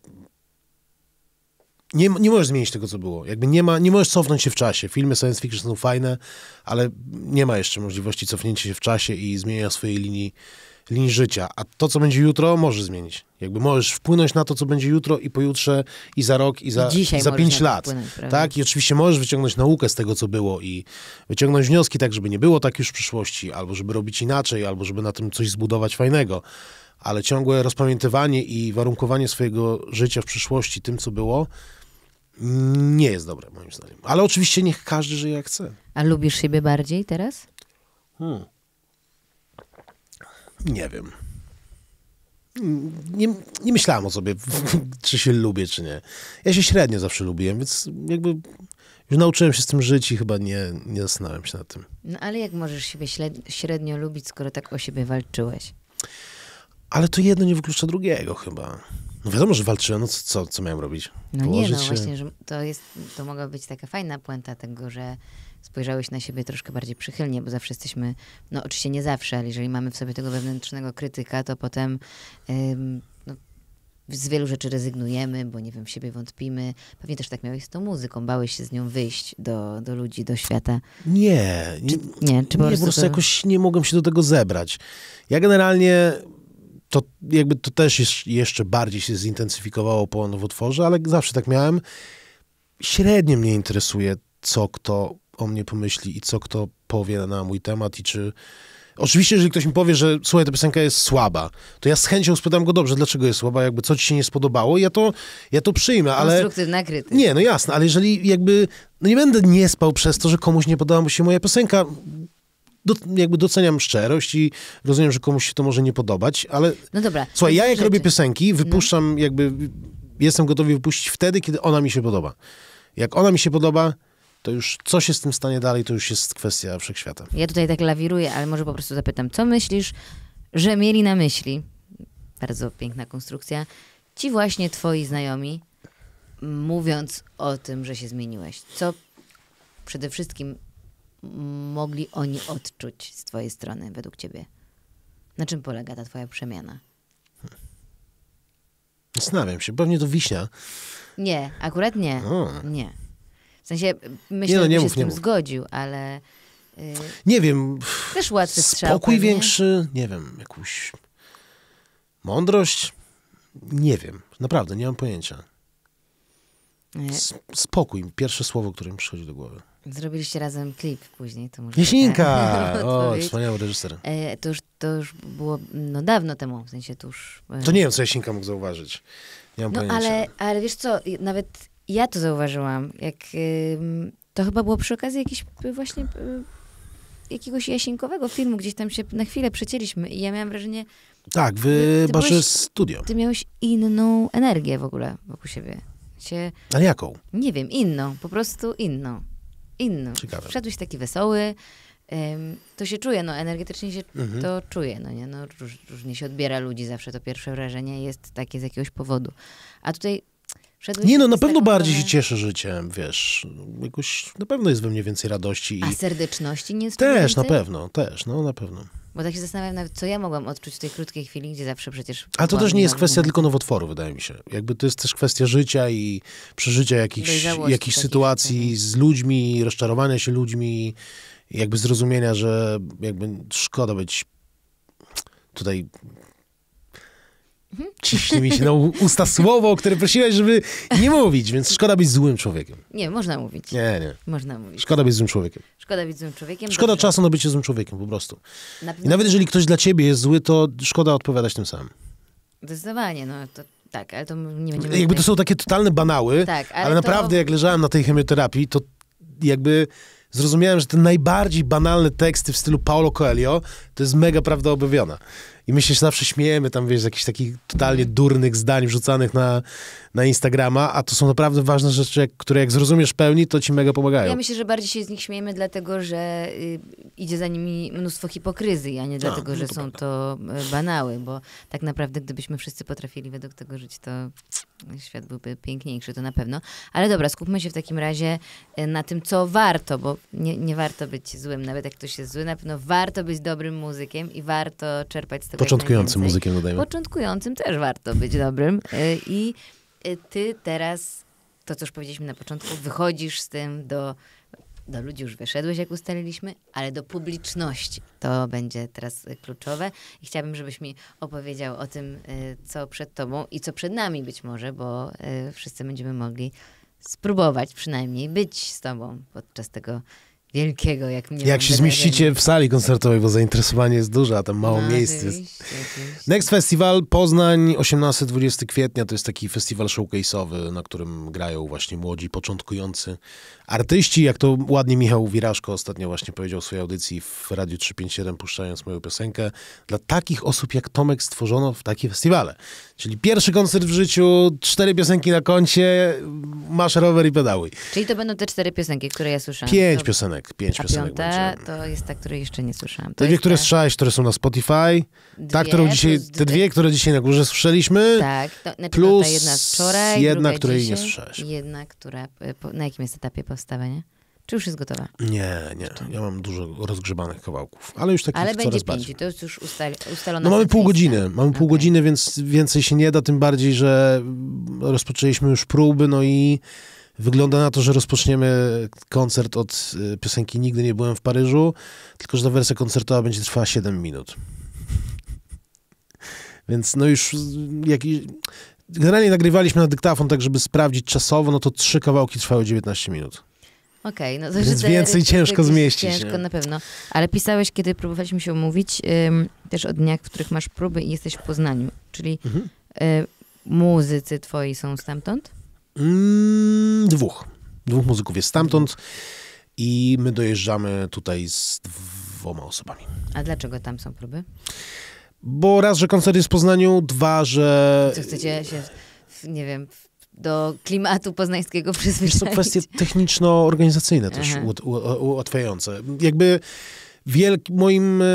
[SPEAKER 1] nie, nie możesz zmienić tego, co było. Jakby nie, ma, nie możesz cofnąć się w czasie. Filmy science fiction są fajne, ale nie ma jeszcze możliwości cofnięcia się w czasie i zmienia swojej linii linii życia, a to, co będzie jutro, możesz zmienić. Jakby możesz wpłynąć na to, co będzie jutro i pojutrze i za rok i za, I i za pięć lat. Wpłynąć, tak? I oczywiście możesz wyciągnąć naukę z tego, co było i wyciągnąć wnioski tak, żeby nie było tak już w przyszłości, albo żeby robić inaczej, albo żeby na tym coś zbudować fajnego. Ale ciągłe rozpamiętywanie i warunkowanie swojego życia w przyszłości tym, co było, nie jest dobre, moim zdaniem. Ale oczywiście niech każdy żyje jak chce. A lubisz siebie bardziej teraz? Hmm. Nie wiem. Nie, nie myślałem o sobie, czy się lubię, czy nie. Ja się średnio zawsze lubiłem, więc jakby już nauczyłem się z tym żyć i chyba nie, nie zastanawiam się nad tym.
[SPEAKER 2] No ale jak możesz siebie średnio lubić, skoro tak o siebie walczyłeś?
[SPEAKER 1] Ale to jedno nie wyklucza drugiego chyba. No wiadomo, że walczyłem, no co, co, co miałem robić? No Położyć nie, no się... właśnie,
[SPEAKER 2] że to, jest, to mogła być taka fajna puenta tego, że spojrzałeś na siebie troszkę bardziej przychylnie, bo zawsze jesteśmy, no oczywiście nie zawsze, ale jeżeli mamy w sobie tego wewnętrznego krytyka, to potem ym, no, z wielu rzeczy rezygnujemy, bo nie wiem, w siebie wątpimy. Pewnie też tak miałeś z tą muzyką, bałeś się z nią wyjść do, do ludzi, do świata.
[SPEAKER 1] Nie, czy, nie, nie, czy po, nie, prostu, po prostu to... jakoś nie mogłem się do tego zebrać. Ja generalnie to jakby to też jeszcze bardziej się zintensyfikowało po nowotworze, ale zawsze tak miałem. Średnio mnie interesuje, co kto o mnie pomyśli i co kto powie na mój temat i czy... Oczywiście, jeżeli ktoś mi powie, że słuchaj, ta piosenka jest słaba, to ja z chęcią spytam go dobrze, dlaczego jest słaba, jakby co ci się nie spodobało, ja to, ja to przyjmę, ale...
[SPEAKER 2] Konstruktywna krytyka.
[SPEAKER 1] Nie, no jasne, ale jeżeli jakby... No nie będę nie spał przez to, że komuś nie podobała mu się moja piosenka. Do, jakby doceniam szczerość i rozumiem, że komuś się to może nie podobać, ale... No dobra. Słuchaj, ja jak rzeczy. robię piosenki, mhm. wypuszczam no. jakby... Jestem gotowy wypuścić wtedy, kiedy ona mi się podoba. Jak ona mi się podoba, to już co się z tym stanie dalej, to już jest kwestia wszechświata.
[SPEAKER 2] Ja tutaj tak lawiruję, ale może po prostu zapytam, co myślisz, że mieli na myśli, bardzo piękna konstrukcja, ci właśnie twoi znajomi, mówiąc o tym, że się zmieniłeś? Co przede wszystkim mogli oni odczuć z twojej strony, według ciebie? Na czym polega ta twoja przemiana?
[SPEAKER 1] Zastanawiam się, pewnie do wiśnia. Nie, akurat nie. O. Nie
[SPEAKER 2] sensie myślę, no, że mów, się z tym zgodził, ale... Yy, nie wiem. Też łatwy strzał. Spokój większy,
[SPEAKER 1] nie wiem, jakąś mądrość. Nie wiem, naprawdę, nie mam pojęcia. spokój, pierwsze słowo, które mi przychodzi do głowy.
[SPEAKER 2] Zrobiliście razem klip później. To może Jasinka! o, wspaniały reżyser. E, to, już, to już było no, dawno temu, w sensie tuż...
[SPEAKER 1] E... To nie e, wiem, co Jasinka mógł zauważyć. Nie mam no, pojęcia. Ale,
[SPEAKER 2] ale wiesz co, nawet ja to zauważyłam, jak to chyba było przy okazji jakiś y, właśnie y, jakiegoś jasienkowego filmu, gdzieś tam się na chwilę przecięliśmy i ja miałam wrażenie... Tak,
[SPEAKER 1] w z Studio.
[SPEAKER 2] Ty miałeś inną energię w ogóle wokół siebie. Cię, Ale jaką? Nie wiem, inną, po prostu inną. Inną. Ciekawe. Wszedłeś taki wesoły, ym, to się czuje, no energetycznie się mhm. to czuje, no nie, no róż, różnie się odbiera ludzi zawsze, to pierwsze wrażenie jest takie z jakiegoś powodu. A tutaj nie, no na pewno bardziej się
[SPEAKER 1] cieszę życiem, wiesz. Jakoś, na pewno jest we mnie więcej radości. A
[SPEAKER 2] serdeczności nie jest Też, na pewno,
[SPEAKER 1] też, no na pewno.
[SPEAKER 2] Bo tak się zastanawiam nawet, co ja mogłam odczuć w tej krótkiej chwili, gdzie zawsze przecież... A to też nie jest kwestia
[SPEAKER 1] tylko nowotworu, wydaje mi się. Jakby to jest też kwestia życia i przeżycia jakichś, jakichś sytuacji z ludźmi, rozczarowania się ludźmi, jakby zrozumienia, że jakby szkoda być tutaj Ciśnie mi się na usta słowo, o które prosiłeś, żeby nie mówić, więc szkoda być złym człowiekiem.
[SPEAKER 2] Nie, można mówić.
[SPEAKER 1] Nie, nie. Można mówić. Szkoda być złym człowiekiem.
[SPEAKER 2] Szkoda być złym człowiekiem. Szkoda dobrze. czasu
[SPEAKER 1] na bycie złym człowiekiem, po prostu. Na pewno... I nawet jeżeli ktoś dla ciebie jest zły, to szkoda odpowiadać tym samym.
[SPEAKER 2] Zdecydowanie, no to tak, ale to nie będziemy... Jakby to są
[SPEAKER 1] takie totalne banały, tak, ale, ale to... naprawdę jak leżałem na tej chemioterapii, to jakby zrozumiałem, że te najbardziej banalne teksty w stylu Paulo Coelho to jest mega prawda objawiona. I my się zawsze śmiejemy tam, wiesz, z jakichś takich totalnie durnych zdań wrzucanych na, na Instagrama, a to są naprawdę ważne rzeczy, które jak zrozumiesz w pełni, to ci mega pomagają. Ja
[SPEAKER 2] myślę, że bardziej się z nich śmiejemy, dlatego że y, idzie za nimi mnóstwo hipokryzji, a nie dlatego, a, no że to są prawda. to e, banały, bo tak naprawdę gdybyśmy wszyscy potrafili według tego żyć, to świat byłby piękniejszy, to na pewno. Ale dobra, skupmy się w takim razie e, na tym, co warto, bo nie, nie warto być złym, nawet jak ktoś jest zły, na pewno warto być dobrym muzykiem i warto czerpać z tego. Początkującym muzykiem dodajmy. Początkującym też warto być dobrym. E, I y, Y, ty teraz, to co już powiedzieliśmy na początku, wychodzisz z tym do, do ludzi, już wyszedłeś, jak ustaliliśmy, ale do publiczności. To będzie teraz y, kluczowe i chciałabym, żebyś mi opowiedział o tym, y, co przed tobą i co przed nami być może, bo wszyscy będziemy mogli spróbować przynajmniej być z tobą podczas tego wielkiego, jak mnie. Jak się zmieścicie
[SPEAKER 1] w sali koncertowej, bo zainteresowanie jest duże, a tam mało no, miejsc jest. Next Festival Poznań 18-20 kwietnia to jest taki festiwal showcase'owy, na którym grają właśnie młodzi, początkujący artyści. Jak to ładnie Michał Wiraszko ostatnio właśnie powiedział w swojej audycji w Radiu 357, puszczając moją piosenkę, dla takich osób jak Tomek stworzono w takie festiwale. Czyli pierwszy koncert w życiu, cztery piosenki na koncie, masz rower i pedały.
[SPEAKER 2] Czyli to będą te cztery piosenki, które ja słyszałem. Pięć
[SPEAKER 1] piosenek piosenek, pięć A piosenek
[SPEAKER 2] piąte będzie. to jest ta, której jeszcze nie słyszałam. te
[SPEAKER 1] dwie, które te... słyszałeś, które są na Spotify. Dwie, ta, którą dzisiaj, te dwie, które dzisiaj na górze słyszeliśmy. Tak, to, znaczy, plus ta jedna z wczoraj, jedna, której dzisiaj, nie słyszałeś.
[SPEAKER 2] Jedna, która, e, na jakim jest etapie powstawania? Czy już jest gotowa?
[SPEAKER 1] Nie, nie. Ja mam dużo rozgrzebanych kawałków, ale już takich ale coraz będzie Pięć,
[SPEAKER 2] to jest już ustal ustalone. No mamy pół
[SPEAKER 1] godziny, mamy okay. pół godziny, więc więcej się nie da, tym bardziej, że rozpoczęliśmy już próby, no i Wygląda na to, że rozpoczniemy koncert od y, piosenki Nigdy nie byłem w Paryżu, tylko że ta wersja koncertowa będzie trwała 7 minut. Więc no już jakiś... Generalnie nagrywaliśmy na dyktafon, tak żeby sprawdzić czasowo, no to trzy kawałki trwały 19 minut.
[SPEAKER 2] Okej, okay, no to Więc więcej ciężko zmieścić. Ciężko, nie? na pewno. Ale pisałeś, kiedy próbowaliśmy się umówić, ym, też o dniach, w których masz próby i jesteś w Poznaniu. Czyli mhm. y, muzycy twoi są stamtąd?
[SPEAKER 1] Mm, dwóch. Dwóch muzyków jest stamtąd i my dojeżdżamy tutaj z dwoma osobami.
[SPEAKER 2] A dlaczego tam są próby?
[SPEAKER 1] Bo raz, że koncert jest w Poznaniu, dwa, że... Co
[SPEAKER 2] chcecie się, nie wiem, do klimatu poznańskiego przyzwyczaić? To są kwestie
[SPEAKER 1] techniczno-organizacyjne też ułatwiające. Jakby wielkim moim e,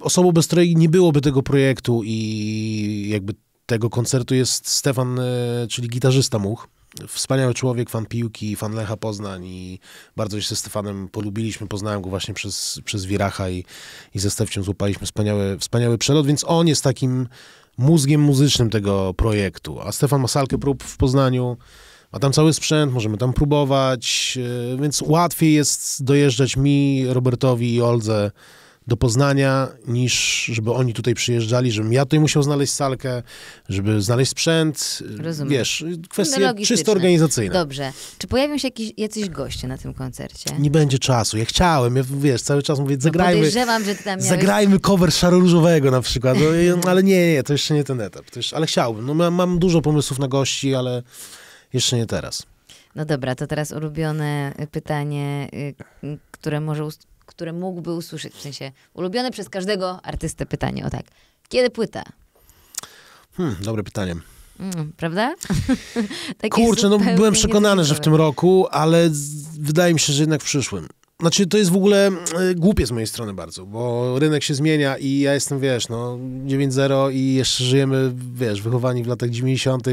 [SPEAKER 1] osobą, bez której nie byłoby tego projektu i jakby tego koncertu jest Stefan, e, czyli gitarzysta Much Wspaniały człowiek, fan piłki, fan Lecha Poznań i bardzo się ze Stefanem polubiliśmy. Poznałem go właśnie przez, przez Wiracha i, i ze Stefciem złapaliśmy wspaniały, wspaniały przelot, więc on jest takim mózgiem muzycznym tego projektu. A Stefan ma salkę prób w Poznaniu, ma tam cały sprzęt, możemy tam próbować, y, więc łatwiej jest dojeżdżać mi, Robertowi i Oldze do Poznania, niż żeby oni tutaj przyjeżdżali, żebym ja tutaj musiał znaleźć salkę, żeby znaleźć sprzęt. Rozumiem. Wiesz, kwestie no, czysto organizacyjne. Dobrze.
[SPEAKER 2] Czy pojawią się jakiś, jacyś goście na tym koncercie? Nie
[SPEAKER 1] będzie czasu. Ja chciałem, ja, wiesz, cały czas mówię, no, zagrajmy. No że ty tam miałeś... Zagrajmy cover szaro-różowego na przykład, no, ale nie, nie, to jeszcze nie ten etap. ale chciałbym. No, mam, mam dużo pomysłów na gości, ale jeszcze nie teraz.
[SPEAKER 2] No dobra, to teraz ulubione pytanie, y, które może które mógłby usłyszeć? W sensie ulubione przez każdego artystę pytanie, o tak. Kiedy płyta?
[SPEAKER 1] Hmm, dobre pytanie.
[SPEAKER 2] Mm, prawda?
[SPEAKER 1] Kurczę, no byłem przekonany, że w tym roku, ale wydaje mi się, że jednak w przyszłym. Znaczy, to jest w ogóle e, głupie z mojej strony bardzo, bo rynek się zmienia i ja jestem, wiesz, no 9-0 i jeszcze żyjemy, wiesz, wychowani w latach 90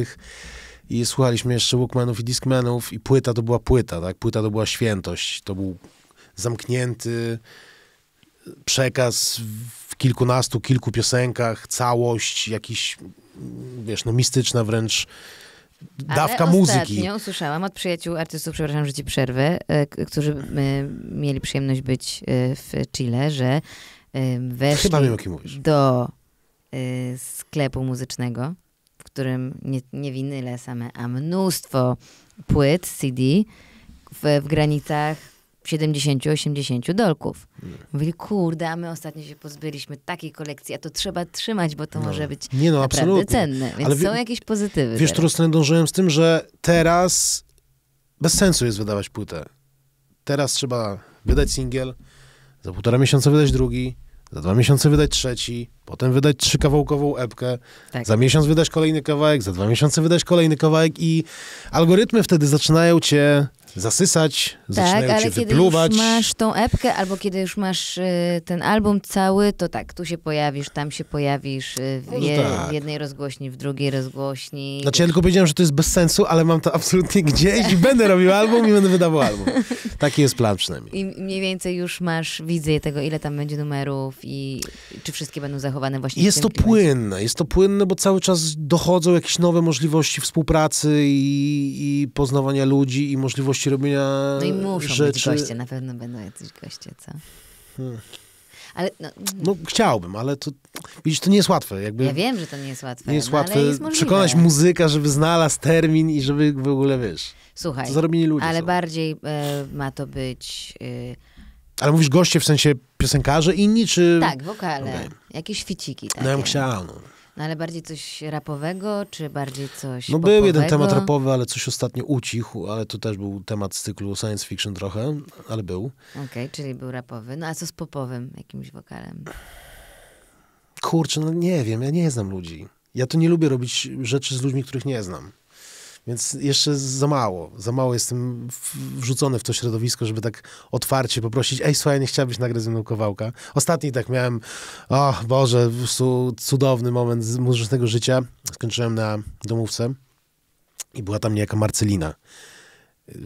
[SPEAKER 1] i słuchaliśmy jeszcze Walkmanów i Discmanów i płyta to była płyta, tak? Płyta to była świętość, to był zamknięty przekaz w kilkunastu, kilku piosenkach, całość, jakiś, wiesz, no mistyczna wręcz dawka Ale muzyki. Ja
[SPEAKER 2] usłyszałam od przyjaciół artystów, przepraszam, że ci przerwę, e, którzy e, mieli przyjemność być e, w Chile, że weszli wiem, do sklepu muzycznego, w którym nie, nie winyle same, a mnóstwo płyt, CD w, w granicach 70-80
[SPEAKER 1] dolków. Nie. Mówili,
[SPEAKER 2] kurde, a my ostatnio się pozbyliśmy takiej kolekcji, a to trzeba trzymać, bo to no. może być
[SPEAKER 1] nie, no, naprawdę absolutnie. cenne. Więc Ale są jakieś
[SPEAKER 2] pozytywy. Wiesz, teraz.
[SPEAKER 1] dążyłem z tym, że teraz bez sensu jest wydawać płytę. Teraz trzeba wydać singiel, za półtora miesiąca wydać drugi, za dwa miesiące wydać trzeci, potem wydać trzykawałkową epkę, tak. za miesiąc wydać kolejny kawałek, za dwa miesiące wydać kolejny kawałek i algorytmy wtedy zaczynają cię zasysać, tak, zaczynają ale kiedy wypluwać. Już masz
[SPEAKER 2] tą epkę, albo kiedy już masz y, ten album cały, to tak, tu się pojawisz, tam się pojawisz, y, w, no je, tak. w, jednej rozgłośni, w drugiej rozgłośni. Znaczy ja tylko
[SPEAKER 1] powiedziałem, że to jest bez sensu, ale mam to absolutnie gdzieś i będę robił album i będę wydawał album. Taki jest plan przynajmniej.
[SPEAKER 2] I mniej więcej już masz wizję tego, ile tam będzie numerów i czy wszystkie będą zachowane właśnie Jest to
[SPEAKER 1] płynne, jest to płynne, bo cały czas dochodzą jakieś nowe możliwości współpracy i, i poznawania ludzi i możliwości możliwości robienia No i muszą rzeczy. być goście, na
[SPEAKER 2] pewno będą jacyś
[SPEAKER 1] goście, co? Hmm. Ale, no, mm. no, chciałbym, ale to, widzisz, to nie jest łatwe. Jakby, ja wiem, że to nie jest łatwe. Nie jest no, łatwe jest przekonać muzyka, żeby znalazł termin i żeby w ogóle, wiesz,
[SPEAKER 2] Słuchaj, to zarobieni ludzie ale są. bardziej e, ma to być... E,
[SPEAKER 1] ale mówisz goście w sensie piosenkarze inni, czy... Tak,
[SPEAKER 2] wokale, okay. jakieś ficiki takie. No ja bym chciał, no. No ale bardziej coś rapowego, czy bardziej coś. No, popowego? był jeden temat rapowy,
[SPEAKER 1] ale coś ostatnio ucichł, ale to też był temat z cyklu science fiction trochę, ale był.
[SPEAKER 2] Okej, okay, czyli był rapowy. No a co z popowym jakimś wokalem?
[SPEAKER 1] Kurczę, no nie wiem, ja nie znam ludzi. Ja to nie lubię robić rzeczy z ludźmi, których nie znam. Więc jeszcze za mało, za mało jestem wrzucony w to środowisko, żeby tak otwarcie poprosić, ej słuchaj, nie chciałbyś nagrać ze mną kawałka. Ostatni tak miałem, o Boże, cudowny moment z muzycznego życia. Skończyłem na domówce i była tam niejaka Marcelina.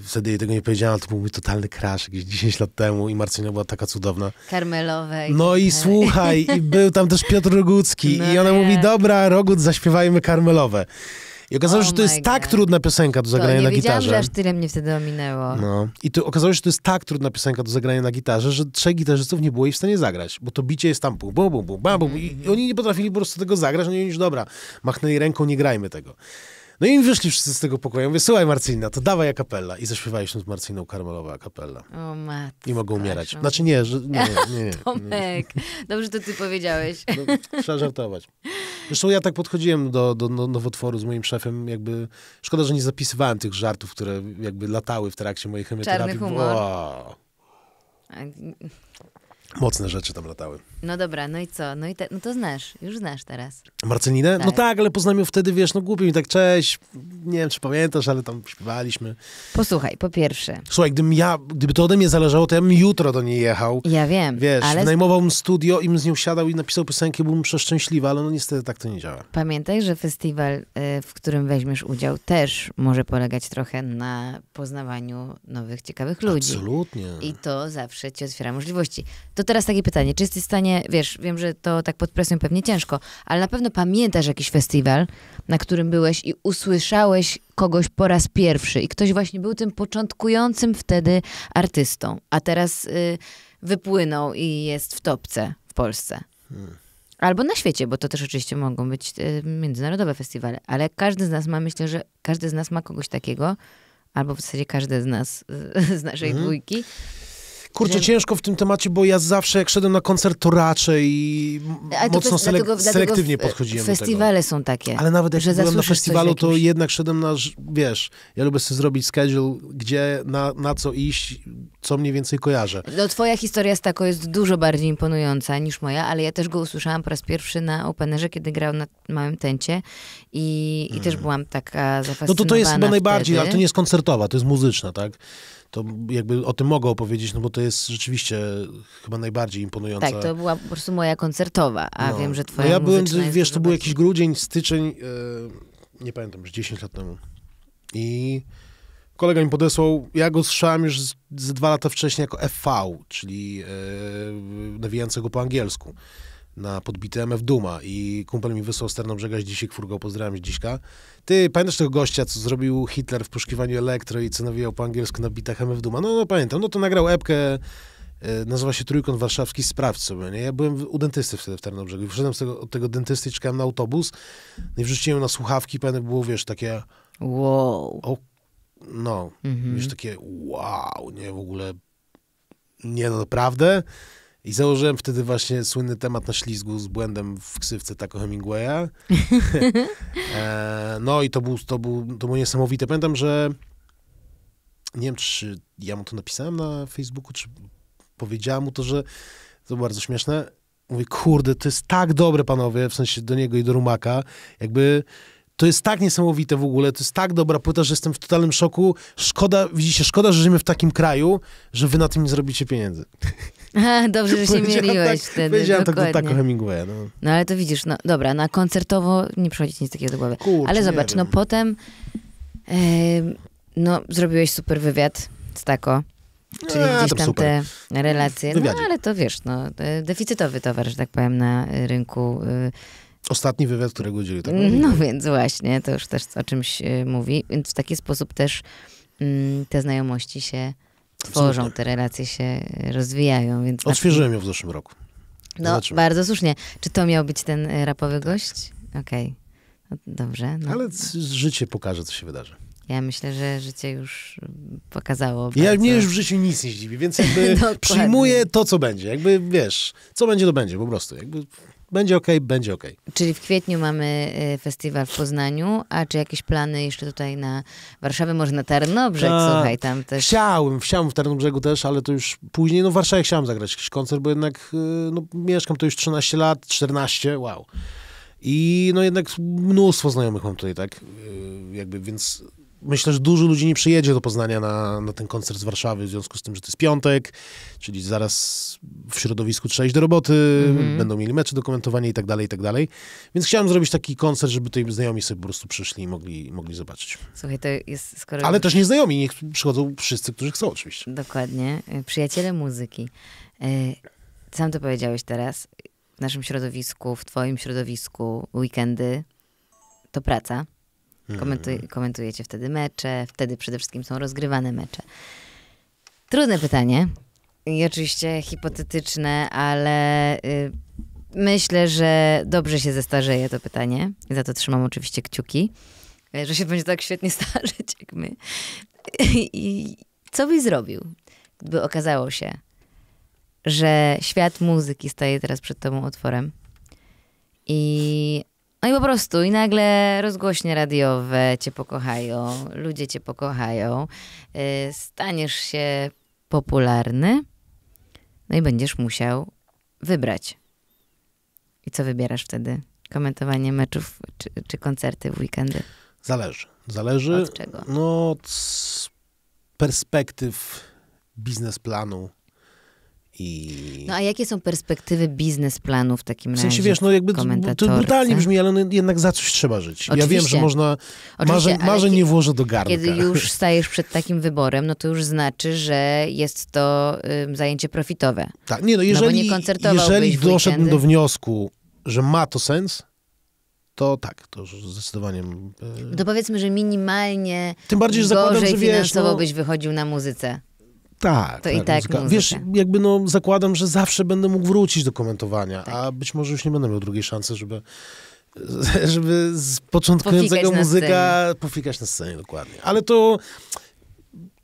[SPEAKER 1] Wtedy jej tego nie powiedziałem, ale to był mój totalny crash jakieś 10 lat temu i Marcelina była taka cudowna.
[SPEAKER 2] Karmelowej. No i tak słuchaj, i
[SPEAKER 1] był tam też Piotr Rogucki no i ona nie. Tak. mówi, dobra, Rogut, zaśpiewajmy Karmelowe. I okazało się, że to oh jest tak God. tak trudna piosenka do zagrania na gitarze. Nie że aż
[SPEAKER 2] tyle mnie wtedy ominęło.
[SPEAKER 1] No. I to okazało się, że to jest tak trudna piosenka do zagrania na gitarze, że trzech gitarzystów nie było jej w stanie zagrać, bo to bicie jest tam bum, bum, bum, bum, bum. Mm -hmm. I oni nie potrafili po prostu tego zagrać, no oni już dobra, machnęli ręką, nie grajmy tego. No i wyszli wszyscy z tego pokoju. Mówię, słuchaj Marcina, to dawaj akapella. I zaśpiewaliśmy z Marciną Karmelowa akapella.
[SPEAKER 2] O matko.
[SPEAKER 1] I mogą umierać. Znaczy nie, że, nie, nie, nie. Tomek,
[SPEAKER 2] dobrze to ty powiedziałeś. No,
[SPEAKER 1] trzeba żartować. Zresztą ja tak podchodziłem do, do no, nowotworu z moim szefem, jakby szkoda, że nie zapisywałem tych żartów, które jakby latały w trakcie mojej chemioterapii. Czarny humor. Wow. Mocne rzeczy tam latały.
[SPEAKER 2] No dobra, no i co? No i te, no to znasz, już znasz teraz.
[SPEAKER 1] Marcelinę? Tak. No tak, tak ale poznałem ją wtedy, wiesz, no głupio mi tak, cześć, nie wiem, czy pamiętasz, ale tam śpiewaliśmy.
[SPEAKER 2] Posłuchaj, po pierwsze.
[SPEAKER 1] Słuchaj, gdybym ja, gdyby to ode mnie zależało, to ja bym jutro do niej jechał. Ja wiem, Wiesz, ale... najmowałbym studio i bym z nią siadał i napisał piosenkę, byłbym przeszczęśliwy, ale no niestety tak to nie działa.
[SPEAKER 2] Pamiętaj, że festiwal, y, w którym weźmiesz udział, też może polegać trochę na poznawaniu nowych, ciekawych ludzi. Absolutnie.
[SPEAKER 1] I to zawsze
[SPEAKER 2] ci otwiera możliwości. To to teraz takie pytanie, czy jesteś w stanie, wiesz, wiem, że to tak pod presją pewnie ciężko, ale na pewno pamiętasz jakiś festiwal, na którym byłeś i usłyszałeś kogoś po raz pierwszy i ktoś właśnie był tym początkującym wtedy artystą, a teraz y, wypłynął i jest w topce w Polsce. Hmm. Albo na świecie, bo to też oczywiście mogą być y, międzynarodowe festiwale, ale każdy z nas ma, myślę, że każdy z nas ma kogoś
[SPEAKER 1] takiego, albo w zasadzie każdy z nas z naszej mhm. dwójki, Kurczę, że... ciężko w tym temacie, bo ja zawsze jak szedłem na koncert, to raczej to mocno selek dlatego, selektywnie dlatego podchodziłem festiwale do Festiwale są takie. Ale nawet jak że byłem na festiwalu, to jednak szedłem na, wiesz, ja lubię sobie zrobić schedule, gdzie, na, na co iść, co mniej więcej kojarzę. No
[SPEAKER 2] twoja historia z taką jest dużo bardziej imponująca niż moja, ale ja też go usłyszałam po raz pierwszy na Openerze, kiedy grał na Małym tencie i, i hmm. też mm. byłam taka zafascynowana No to to jest chyba najbardziej, wtedy. ale to nie jest
[SPEAKER 1] koncertowa, to jest muzyczna, tak? to jakby o tym mogę opowiedzieć, no bo to jest rzeczywiście chyba najbardziej imponujące. Tak, to
[SPEAKER 2] była po prostu moja koncertowa, a no. wiem, że no twoja no ja byłem, wiesz,
[SPEAKER 1] to był jakiś grudzień, styczeń, yy, nie pamiętam, już 10 lat temu. I kolega mi podesłał, ja go słyszałem już z, dwa lata wcześniej jako FV, czyli yy, nawijającego po angielsku na podbity MF Duma i kumpel mi wysłał z Tarnobrzega Zdzisik Furgo, pozdrawiam dziśka Ty, pamiętasz tego gościa, co zrobił Hitler w poszukiwaniu elektro i co nawijał po angielsku na bitach MF Duma? No, no pamiętam, no to nagrał epkę, e, nazywa się Trójkąt Warszawski, sprawdź sobie, nie? Ja byłem u dentysty wtedy w sternobrzegu i wyszedłem z tego, od tego dentysty, czekałem na autobus no i wrzuciłem na słuchawki, pamiętam, było, wiesz, takie... Wow. O, no, mhm. wiesz, takie wow, nie, w ogóle... Nie, no, naprawdę? I założyłem wtedy właśnie słynny temat na ślizgu z błędem w ksywce Taco Hemingwaya. e, no i to, był, to, był, to było niesamowite. Pamiętam, że nie wiem, czy ja mu to napisałem na Facebooku, czy powiedziałem mu to, że to było bardzo śmieszne. Mówię, kurde, to jest tak dobre, panowie, w sensie do niego i do Rumaka. Jakby to jest tak niesamowite w ogóle, to jest tak dobra płyta, że jestem w totalnym szoku. Szkoda, widzicie, szkoda, że żyjemy w takim kraju, że wy na tym nie zrobicie pieniędzy.
[SPEAKER 2] dobrze, że się mieliłeś tak, wtedy. Powiedziałem tak dokładnie. tak, tak o Hemingwaya. No. no. ale to widzisz, no dobra, na koncertowo nie przychodzi nic takiego do głowy. Kurczę, ale zobacz, no potem no, zrobiłeś super wywiad z Tako. Czyli eee, gdzieś tam, te relacje. No ale to wiesz, no, e, deficytowy towar, że tak powiem, na rynku y,
[SPEAKER 1] Ostatni wywiad, którego dzielił. Tak? Mm, no
[SPEAKER 2] więc właśnie, to już też o czymś e, mówi. Więc w taki sposób też mm, te znajomości się tworzą, Absolutnie. Tak. te relacje się rozwijają.
[SPEAKER 1] Więc Odświeżyłem na... ją w zeszłym roku.
[SPEAKER 2] No, Zobaczymy. bardzo słusznie. Czy to miał być ten e, rapowy gość? Okej. Okay.
[SPEAKER 1] No, dobrze. No. Ale życie pokaże, co się wydarzy. Ja
[SPEAKER 2] myślę, że życie już pokazało. Ja bardzo... mnie już w
[SPEAKER 1] życiu nic nie zdziwi, więc jakby przyjmuję to, co będzie. Jakby wiesz, co będzie, to będzie po prostu. Jakby będzie ok, będzie ok.
[SPEAKER 2] Czyli w kwietniu mamy y, festiwal w Poznaniu, a czy jakieś plany jeszcze tutaj na Warszawę, może na Tarnobrzeg, a, tak. słuchaj,
[SPEAKER 1] tam też. Chciałem, chciałem w Tarnobrzegu też, ale to już później, no w Warszawie chciałem zagrać jakiś koncert, bo jednak y, no, mieszkam tu już 13 lat, 14, wow. I no jednak mnóstwo znajomych mam tutaj, tak, y, jakby, więc myślę, że dużo ludzi nie przyjedzie do Poznania na, na ten koncert z Warszawy, w związku z tym, że to jest piątek, czyli zaraz w środowisku trzeba iść do roboty, mm -hmm. będą mieli mecze do komentowania i tak dalej, i tak dalej. Więc chciałem zrobić taki koncert, żeby tutaj znajomi sobie po prostu przyszli i mogli, mogli zobaczyć.
[SPEAKER 2] Słuchaj, to jest skoro... Ale też
[SPEAKER 1] nieznajomi, niech przychodzą wszyscy, którzy chcą oczywiście. Dokładnie. E, przyjaciele muzyki.
[SPEAKER 2] E, sam to powiedziałeś teraz. W naszym środowisku, w twoim środowisku weekendy to praca. Mhm. Komentuj, komentujecie wtedy mecze, wtedy przede wszystkim są rozgrywane mecze. Trudne pytanie i oczywiście hipotetyczne, ale y, myślę, że dobrze się zestarzeje to pytanie. Za to trzymam oczywiście kciuki, e, że się będzie tak świetnie starzeć jak my. I co byś zrobił, gdyby okazało się, że świat muzyki staje teraz przed tobą otworem i no i po prostu, i nagle rozgłośnie radiowe cię pokochają, ludzie cię pokochają, y, staniesz się popularny, no i będziesz musiał wybrać. I co wybierasz wtedy? Komentowanie meczów czy, czy koncerty w weekendy?
[SPEAKER 1] Zależy. Zależy. Od czego? No, od perspektyw biznesplanu i...
[SPEAKER 2] No a jakie są perspektywy biznesplanu w takim w sensie, razie? wiesz, no jakby to brutalnie tak? brzmi,
[SPEAKER 1] ale no, jednak za coś trzeba żyć. Oczywiście. Ja wiem, że można, marzeń, marze nie włożę do garnka. Kiedy już
[SPEAKER 2] stajesz przed takim wyborem, no to już znaczy, że jest to um, zajęcie
[SPEAKER 1] profitowe. Tak, nie no, no jeżeli, no, nie jeżeli doszedłbym do wniosku, że ma to sens, to tak, to zdecydowanie. Y, to
[SPEAKER 2] powiedzmy, że minimalnie. Tym bardziej, że zakładam, że wiesz, finansowo no, byś wychodził na muzyce. Tak. To tak, i tak, tak muzyka. Wiesz,
[SPEAKER 1] jakby no zakładam, że zawsze będę mógł wrócić do komentowania, tak. a być może już nie będę miał drugiej szansy, żeby żeby z początkującego pofikać muzyka na pofikać na scenie, dokładnie. Ale to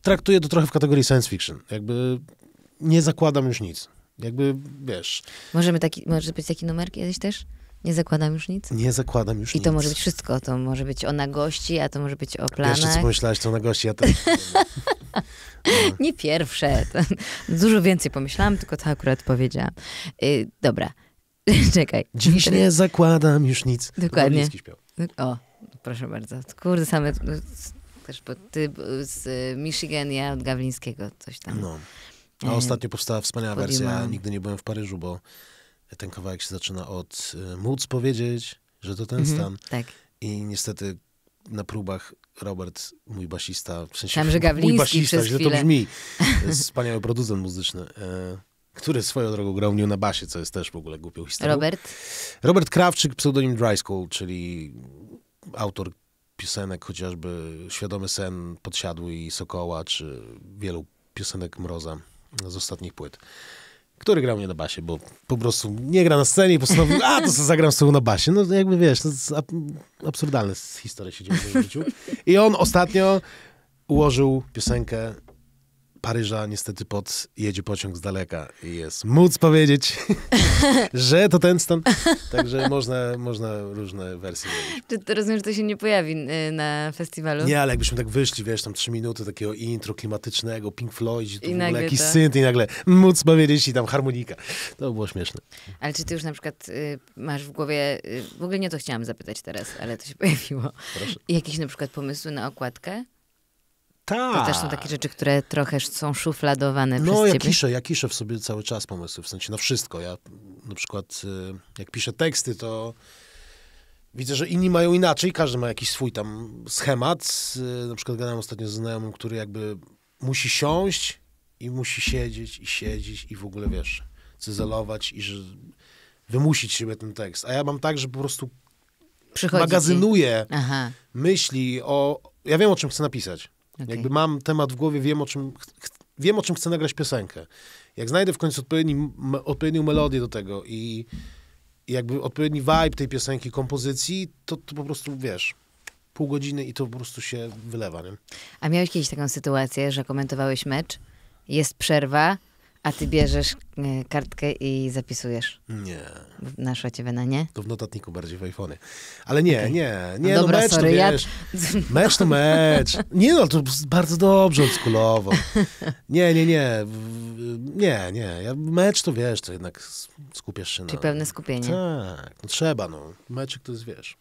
[SPEAKER 1] traktuję to trochę w kategorii science fiction. Jakby nie zakładam już nic. Jakby, wiesz...
[SPEAKER 2] Możemy taki, może być taki numer kiedyś też? Nie zakładam już nic?
[SPEAKER 1] Nie zakładam już I nic. I to może
[SPEAKER 2] być wszystko. To może być o nagości, a to może być o planach. Jeszcze co pomyślałaś,
[SPEAKER 1] to o nagości, ja też. no.
[SPEAKER 2] Nie pierwsze. To dużo więcej pomyślałam, tylko to akurat powiedziałam. Yy, dobra, czekaj. Dziś nie
[SPEAKER 1] zakładam
[SPEAKER 2] już nic. Dokładnie. O, proszę bardzo. Kurde, same... No, też, bo ty z Michigan, ja od Gawlińskiego coś tam. No. A e, ostatnio
[SPEAKER 1] powstała wspaniała wersja. wersja. Nigdy nie byłem w Paryżu, bo ten kawałek się zaczyna od y, móc powiedzieć, że to ten mhm. stan. tak. I niestety na próbach Robert, mój basista, w sensie mój basista, źle to brzmi, wspaniały producent muzyczny, e, który swoją drogą grał mnie na basie, co jest też w ogóle głupią historią. Robert? Robert Krawczyk, pseudonim Dry School, czyli autor piosenek chociażby Świadomy Sen, Podsiadły i Sokoła, czy wielu piosenek Mroza z ostatnich płyt który grał mnie na basie, bo po prostu nie gra na scenie i postanowił, a to co zagram z na basie. No jakby wiesz, no, to jest absurdalne historii się dzieje w moim życiu. I on ostatnio ułożył piosenkę Paryża niestety pod jedzie pociąg z daleka i jest móc powiedzieć, że to ten stan. Także można, można różne wersje
[SPEAKER 2] Czy to rozumiem, że to się nie pojawi y, na festiwalu? Nie, ale jakbyśmy
[SPEAKER 1] tak wyszli, wiesz, tam trzy minuty takiego intro klimatycznego, Pink Floyd, I nagle jakiś to... synt i nagle móc powiedzieć i tam harmonika. To było śmieszne.
[SPEAKER 2] Ale czy ty już na przykład y, masz w głowie, y, w ogóle nie to chciałam zapytać teraz, ale to się pojawiło. Proszę. Jakieś na przykład pomysły na okładkę? Tak. To też są takie rzeczy, które trochę są szufladowane no, przez ja ciebie.
[SPEAKER 1] ja piszę w sobie cały czas pomysły, w sensie na wszystko. Ja na przykład y, jak piszę teksty, to widzę, że inni mają inaczej, każdy ma jakiś swój tam schemat. Y, na przykład gadałem ostatnio z znajomym, który jakby musi siąść i musi siedzieć i siedzieć i w ogóle, wiesz, cyzelować i że wymusić siebie ten tekst. A ja mam tak, że po prostu Przychodzi magazynuję myśli o... Ja wiem, o czym chcę napisać. Okay. Jakby mam temat w głowie, wiem o czym, wiem, o czym chcę nagrać piosenkę. Jak znajdę w końcu odpowiedni, odpowiednią melodię do tego i jakby odpowiedni vibe tej piosenki, kompozycji, to, to po prostu wiesz, pół godziny i to po prostu się wylewa. Nie? A miałeś
[SPEAKER 2] kiedyś taką sytuację, że komentowałeś mecz, jest przerwa, a ty bierzesz e, kartkę i zapisujesz? Nie. Naszła ciebie na nie? To w notatniku bardziej w
[SPEAKER 1] iPhone. Ale nie, okay. nie, no nie, no, dobra, no mecz sorry, to wiesz, ja... mecz to mecz. Nie no, to bardzo dobrze oldschoolowo. Nie, nie, nie, nie, nie, ja, mecz to wiesz, to jednak skupiasz się na... Czyli pewne skupienie. Tak, no, trzeba no, meczek to jest, wiesz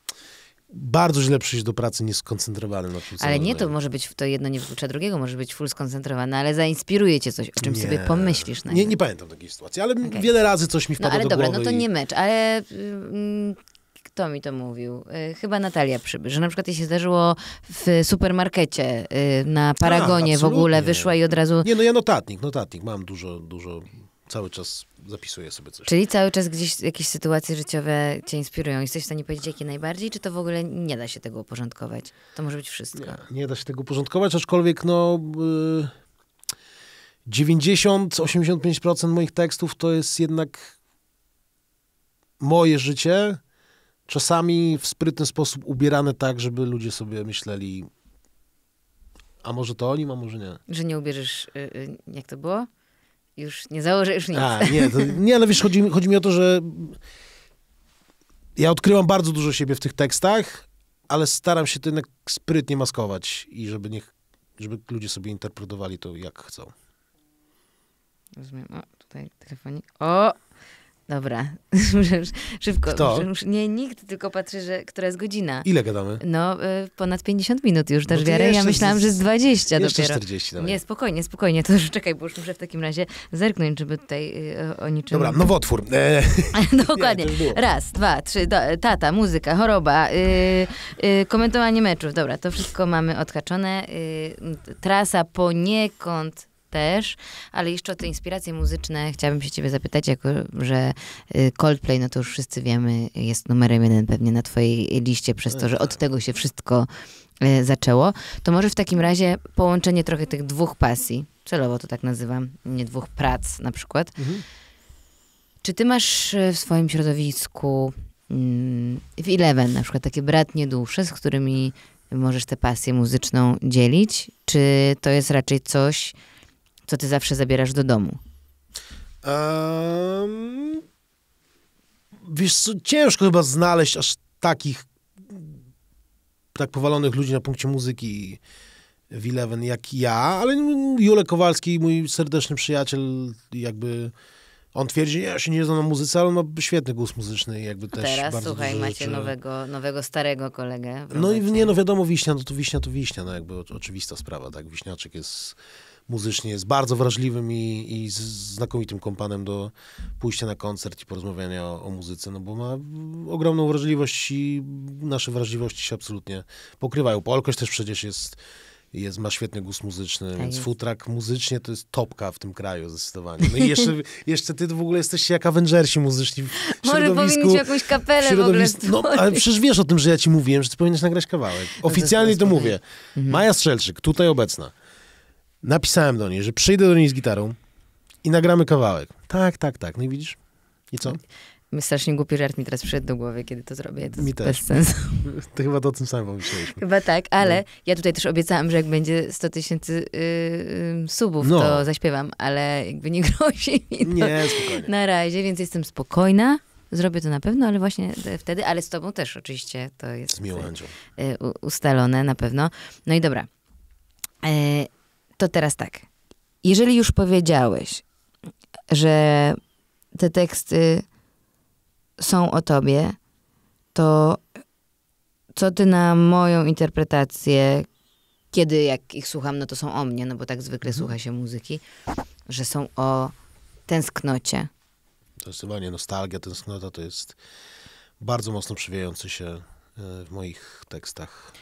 [SPEAKER 1] bardzo źle przyjść do pracy nieskoncentrowany na Ale nie, to
[SPEAKER 2] może być, to jedno nie wyklucza drugiego, może być full skoncentrowany, ale zainspiruje cię coś, o czym nie, sobie pomyślisz. Na no nie, nie pamiętam
[SPEAKER 1] takiej sytuacji, ale okay. wiele razy coś mi no wpadło no, ale do dobra, no głowy. No to i... nie
[SPEAKER 2] mecz, ale... Mm, kto mi to mówił? Y, chyba Natalia Przybysz, że na przykład jej się zdarzyło w supermarkecie y, na Paragonie A, w ogóle, wyszła i od razu... Nie,
[SPEAKER 1] no ja notatnik, notatnik, mam dużo, dużo, cały czas zapisuję sobie coś. Czyli cały czas gdzieś
[SPEAKER 2] jakieś sytuacje życiowe cię inspirują. Jesteś w stanie powiedzieć, jakie najbardziej, czy to w ogóle nie da się tego uporządkować?
[SPEAKER 1] To może być wszystko. Nie, nie da się tego uporządkować, aczkolwiek no... Yy... 90-85% moich tekstów to jest jednak moje życie, czasami w sprytny sposób ubierane tak, żeby ludzie sobie myśleli, a może to oni, a może nie.
[SPEAKER 2] Że nie ubierzesz, y, y, jak to było? już nie założę już
[SPEAKER 1] nic. A, nie, to, nie ale wiesz, chodzi, chodzi mi o to, że ja odkrywam bardzo dużo siebie w tych tekstach, ale staram się to jednak sprytnie maskować i żeby niech, żeby ludzie sobie interpretowali to jak chcą. Rozumiem. O, tutaj
[SPEAKER 2] telefonik. O! Dobra, szybko. Kto? Nie, nikt, tylko patrzy, że która jest godzina. Ile gadamy? No, y, ponad 50 minut już, dasz no wiarę. Ja myślałam, że z 20 jeszcze dopiero. 40 Nie, spokojnie, spokojnie, to już czekaj, bo już muszę w takim razie zerknąć, żeby tutaj y,
[SPEAKER 1] o, niczym... Dobra, nowotwór. E... No, dokładnie. Nie, Raz,
[SPEAKER 2] dwa, trzy, do, tata, muzyka, choroba, y, y komentowanie meczów. Dobra, to wszystko mamy odhaczone. trasa poniekąd też, ale jeszcze o te inspiracje muzyczne chciałabym się ciebie zapytać, jako że y, Coldplay, no to już wszyscy wiemy, jest numerem jeden pewnie na twojej liście, przez to, że tak. od tego się wszystko y, zaczęło, to może w takim razie połączenie trochę tych dwóch pasji, celowo to tak nazywam, nie dwóch prac na przykład. Mhm. Czy ty masz y, w swoim środowisku mm, w Eleven na przykład takie bratnie dusze, z którymi możesz tę pasję muzyczną dzielić? Czy to jest raczej coś, co ty zawsze zabierasz do domu?
[SPEAKER 1] Um, wiesz co, ciężko chyba znaleźć aż takich tak powalonych ludzi na punkcie muzyki w Eleven jak ja, ale Jule Kowalski, mój serdeczny przyjaciel, jakby on twierdzi, ja się nie znam na muzyce, ale on ma świetny gust muzyczny. Jakby też Teraz, bardzo słuchaj, macie rzeczy.
[SPEAKER 2] nowego, nowego starego kolegę. No i
[SPEAKER 1] nie, no wiadomo, Wiśnia, no to Wiśnia to Wiśnia, no jakby oczywista sprawa, tak? Wiśniaczek jest muzycznie jest bardzo wrażliwym i, i znakomitym kompanem do pójścia na koncert i porozmawiania o, o, muzyce, no bo ma ogromną wrażliwość i nasze wrażliwości się absolutnie pokrywają. Polkoś też przecież jest, jest ma świetny gust muzyczny, tak więc futrak muzycznie to jest topka w tym kraju zdecydowanie. No i jeszcze, jeszcze ty w ogóle jesteście jak Avengersi muzyczni w Może powinniśmy jakąś kapelę w, ogóle No, ale przecież wiesz o tym, że ja ci mówiłem, że ty powinieneś nagrać kawałek. Oficjalnie no to, to mówię. Mhm. Maja Strzelczyk, tutaj obecna. Napisałem do niej, że przyjdę do niej z gitarą i nagramy kawałek. Tak, tak, tak. No i widzisz? I co? Strasznie głupi żart mi teraz przyszedł do głowy, kiedy to zrobię. To
[SPEAKER 2] mi też. bez sensu.
[SPEAKER 1] Ty chyba to o tym samym myśleliśmy.
[SPEAKER 2] Chyba tak, ale no. ja tutaj też obiecałam, że jak będzie 100 tysięcy yy, subów, no. to zaśpiewam, ale jakby nie grozi mi to nie, spokojnie. na razie, więc jestem spokojna. Zrobię to na pewno, ale właśnie wtedy, ale z tobą też oczywiście to jest z miłą, y, ustalone na pewno. No i dobra. E, to teraz tak. Jeżeli już powiedziałeś, że te teksty są o tobie, to co ty na moją interpretację, kiedy jak ich słucham, no to są o mnie, no bo tak zwykle słucha się muzyki, że są o tęsknocie.
[SPEAKER 1] Zdecydowanie nostalgia, tęsknota to jest bardzo mocno przewijający się e, w moich tekstach.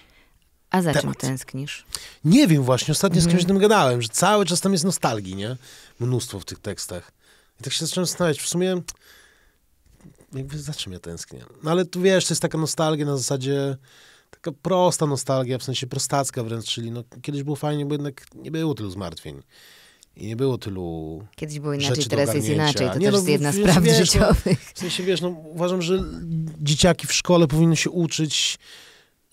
[SPEAKER 1] A za temat. czym tęsknisz? Nie wiem właśnie, ostatnio z mhm. kimś tym gadałem, że cały czas tam jest nostalgii, nie? Mnóstwo w tych tekstach. I tak się zacząłem zastanawiać, w sumie jakby za czym ja tęsknię? No ale tu wiesz, to jest taka nostalgia na zasadzie taka prosta nostalgia, w sensie prostacka wręcz, czyli no kiedyś było fajnie, bo jednak nie było tylu zmartwień. I nie było tylu. Kiedyś było inaczej, teraz jest inaczej. To nie, też no, jest jedna z praw wiesz, no, życiowych. No, w sensie wiesz, no, uważam, że dzieciaki w szkole powinny się uczyć,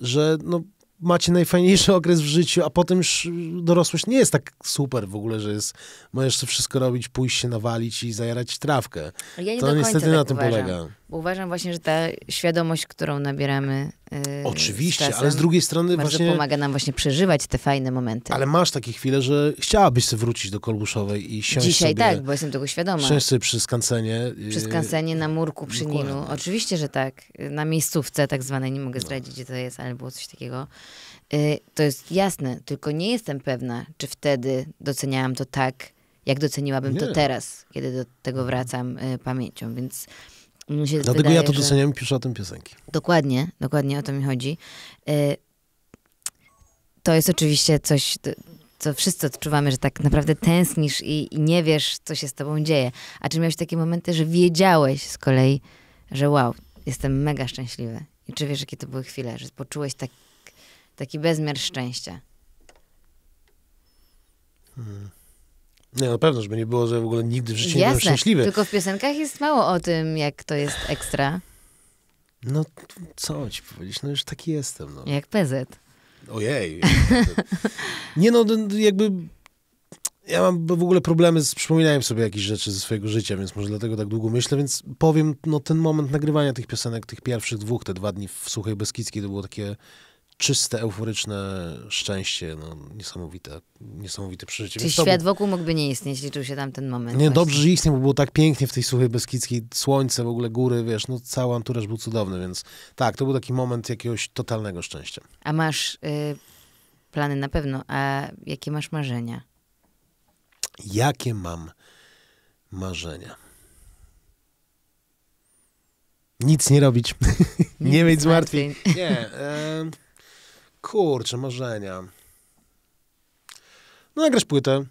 [SPEAKER 1] że no, macie najfajniejszy okres w życiu, a potem już dorosłość nie jest tak super w ogóle, że jest, możesz to wszystko robić, pójść się nawalić i zajarać trawkę. Ja to niestety tak na tym uważam. polega
[SPEAKER 2] uważam właśnie, że ta świadomość, którą nabieramy. Yy, Oczywiście, czasem, ale z drugiej strony właśnie. pomaga nam właśnie przeżywać te fajne momenty.
[SPEAKER 1] Ale masz takie chwile, że chciałabyś sobie wrócić do Kolbuszowej i siąść Dzisiaj sobie, tak, bo jestem tego świadoma. Siąść sobie przy skansenie. Yy, przy skansenie
[SPEAKER 2] na murku przy Dokładnie. Nilu. Oczywiście, że tak. Na miejscówce tak zwanej, nie mogę zdradzić, no. gdzie to jest, ale było coś takiego. Yy, to jest jasne, tylko nie jestem pewna, czy wtedy doceniałam to tak, jak doceniłabym nie. to teraz, kiedy do tego mhm. wracam y, pamięcią, więc Dlatego wydaje, ja to doceniam i piszę o tym piosenki. Dokładnie, dokładnie o to mi chodzi. E, to jest oczywiście coś, co wszyscy odczuwamy, że tak naprawdę tęsknisz i, i nie wiesz, co się z tobą dzieje. A czy miałeś takie momenty, że wiedziałeś z kolei, że wow, jestem mega szczęśliwy? I czy wiesz, jakie to były chwile, że poczułeś tak, taki bezmiar szczęścia?
[SPEAKER 1] Hmm. Nie, na pewno, żeby nie było, że w ogóle nigdy w życiu Jasne, nie byłem szczęśliwy. tylko
[SPEAKER 2] w piosenkach jest mało o tym, jak to jest ekstra.
[SPEAKER 1] No, co ci powiedzieć, no już taki jestem. No. Jak PZ. Ojej. nie no, jakby ja mam w ogóle problemy z przypominaniem sobie jakichś rzeczy ze swojego życia, więc może dlatego tak długo myślę, więc powiem, no ten moment nagrywania tych piosenek, tych pierwszych dwóch, te dwa dni w Suchej Beskidzkiej, to było takie czyste, euforyczne szczęście, no, niesamowite, niesamowite przeżycie. Czy świat był...
[SPEAKER 2] wokół mógłby nie istnieć, liczył się tam ten moment. Nie, właśnie. dobrze, że
[SPEAKER 1] istniał, bo było tak pięknie w tej suchej Beskidzkiej, słońce, w ogóle góry, wiesz, no cały anturaż był cudowny, więc tak, to był taki moment jakiegoś totalnego szczęścia.
[SPEAKER 2] A masz y, plany na pewno, a jakie masz marzenia?
[SPEAKER 1] Jakie mam marzenia? Nic nie robić. nie, nie mieć zmartwień. Nie. Kurczę, marzenia. No, nagrasz płytę.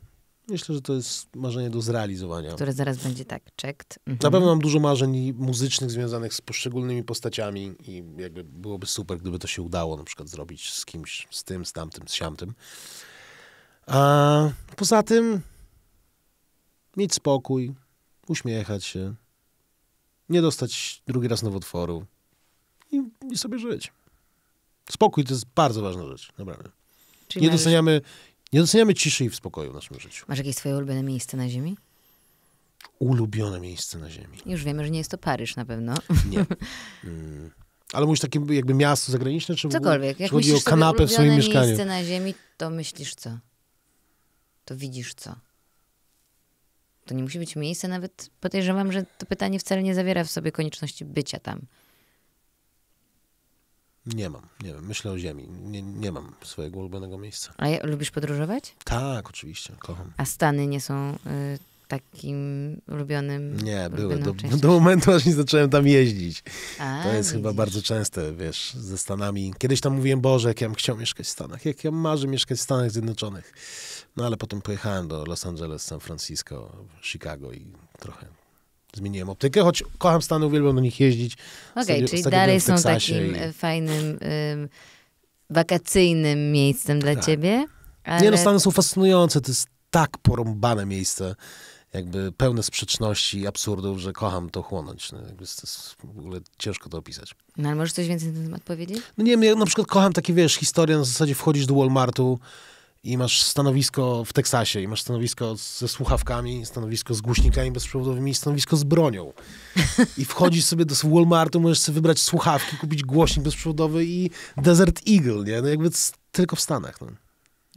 [SPEAKER 1] Myślę, że to jest marzenie do zrealizowania. Które zaraz będzie tak, checked. Mhm. Na pewno mam dużo marzeń muzycznych związanych z poszczególnymi postaciami i jakby byłoby super, gdyby to się udało na przykład zrobić z kimś, z tym, z tamtym, z siamtym. A poza tym mieć spokój, uśmiechać się, nie dostać drugi raz nowotworu i, i sobie żyć. Spokój to jest bardzo ważna rzecz, naprawdę. nie, doceniamy, nie doceniamy ciszy i w spokoju w naszym życiu.
[SPEAKER 2] Masz jakieś swoje ulubione miejsce na ziemi?
[SPEAKER 1] Ulubione miejsce na ziemi. Już
[SPEAKER 2] wiemy, że nie jest to Paryż
[SPEAKER 1] na pewno. Nie. Mm. Ale mówisz takie jakby miasto zagraniczne, czy Cokolwiek. Jak czy chodzi o kanapę w swoim mieszkaniu? miejsce
[SPEAKER 2] na ziemi, to myślisz co? To widzisz co? To nie musi być miejsce, nawet podejrzewam, że to pytanie wcale nie zawiera w sobie konieczności bycia tam.
[SPEAKER 1] Nie mam, nie wiem. Myślę o ziemi. Nie, nie mam swojego ulubionego miejsca. A ja, lubisz
[SPEAKER 2] podróżować?
[SPEAKER 1] Tak, oczywiście, kocham.
[SPEAKER 2] A Stany nie są y, takim ulubionym
[SPEAKER 1] Nie, były. Do, do, momentu, aż nie zacząłem tam jeździć. A, to jest widzisz. chyba bardzo częste, wiesz, ze Stanami. Kiedyś tam mówiłem, Boże, jak ja bym chciał mieszkać w Stanach, jak ja marzę mieszkać w Stanach Zjednoczonych. No ale potem pojechałem do Los Angeles, San Francisco, Chicago i trochę zmieniłem optykę, choć kocham Stany, uwielbiam do nich jeździć. Okej, okay, czyli dalej są takim i... E,
[SPEAKER 2] fajnym, wakacyjnym miejscem dla tak. ciebie. Ale... Nie no, Stany są
[SPEAKER 1] fascynujące, to jest tak porąbane miejsce, jakby pełne sprzeczności i absurdów, że kocham to chłonąć. No, jakby to jest w ogóle ciężko to opisać.
[SPEAKER 2] No ale możesz coś więcej na ten temat powiedzieć?
[SPEAKER 1] No nie wiem, ja na przykład kocham takie, wiesz, historie, na zasadzie wchodzisz do Walmartu, i masz stanowisko w Teksasie, i masz stanowisko ze słuchawkami, stanowisko z głośnikami bezprzewodowymi, stanowisko z bronią. I wchodzisz sobie do Walmartu, możesz sobie wybrać słuchawki, kupić głośnik bezprzewodowy i Desert Eagle, nie? No jakby tylko w Stanach. No.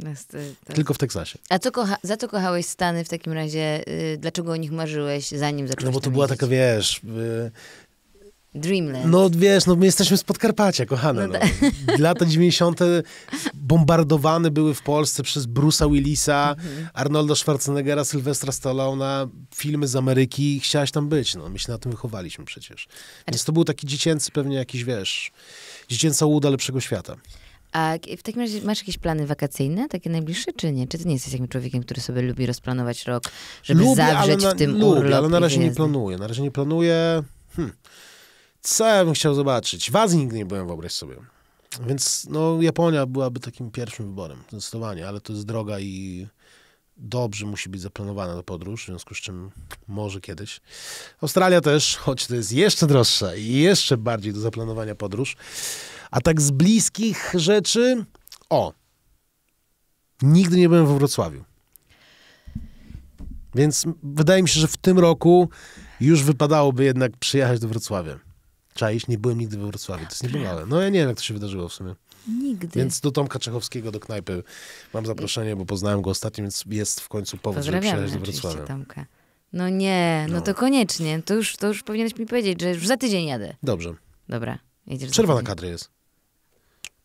[SPEAKER 1] jest. Y, tylko w Teksasie.
[SPEAKER 2] A co kocha, za co kochałeś Stany w takim razie? Yy, dlaczego o nich marzyłeś, zanim
[SPEAKER 1] zacząłeś No bo to była jeździć? taka, wiesz, yy,
[SPEAKER 2] Dreamland. No
[SPEAKER 1] wiesz, no my jesteśmy z Podkarpacia, kochane. No, no. Da. Tak. Lata 90. bombardowane były w Polsce przez Bruce'a Willisa, mhm. Arnolda Schwarzeneggera, Sylwestra Stallona, filmy z Ameryki. Chciałaś tam być, no. My się na tym wychowaliśmy przecież. Więc to był taki dziecięcy pewnie jakiś, wiesz, dziecięca łuda lepszego świata. A w takim razie masz jakieś plany wakacyjne, takie najbliższe,
[SPEAKER 2] czy nie? Czy ty nie jesteś takim człowiekiem, który sobie lubi rozplanować rok,
[SPEAKER 1] żeby lubię, zawrzeć na, w tym lubię, urlop? ale na razie nie planuję. Na razie nie planuję. Hmm. Co ja bym chciał zobaczyć? W Azji nigdy nie byłem, wyobraź sobie. Więc no, Japonia byłaby takim pierwszym wyborem, zdecydowanie, ale to jest droga i dobrze musi być zaplanowana ta podróż, w związku z czym może kiedyś. Australia też, choć to jest jeszcze droższa i jeszcze bardziej do zaplanowania podróż. A tak z bliskich rzeczy, o, nigdy nie byłem we Wrocławiu. Więc wydaje mi się, że w tym roku już wypadałoby jednak przyjechać do Wrocławia. Czaiś, nie byłem nigdy we Wrocławiu, to jest niebywałe. No ja nie wiem, jak to się wydarzyło w sumie.
[SPEAKER 2] Nigdy. Więc
[SPEAKER 1] do Tomka Czechowskiego, do knajpy mam zaproszenie, bo poznałem go ostatnio, więc jest w końcu powód, żeby przyjechać do Wrocławia. Tomka.
[SPEAKER 2] No nie, no, no, to koniecznie. To już, to już powinieneś mi powiedzieć, że już za tydzień jadę.
[SPEAKER 1] Dobrze. Dobra, jedziesz Przerwa na kadrę jest.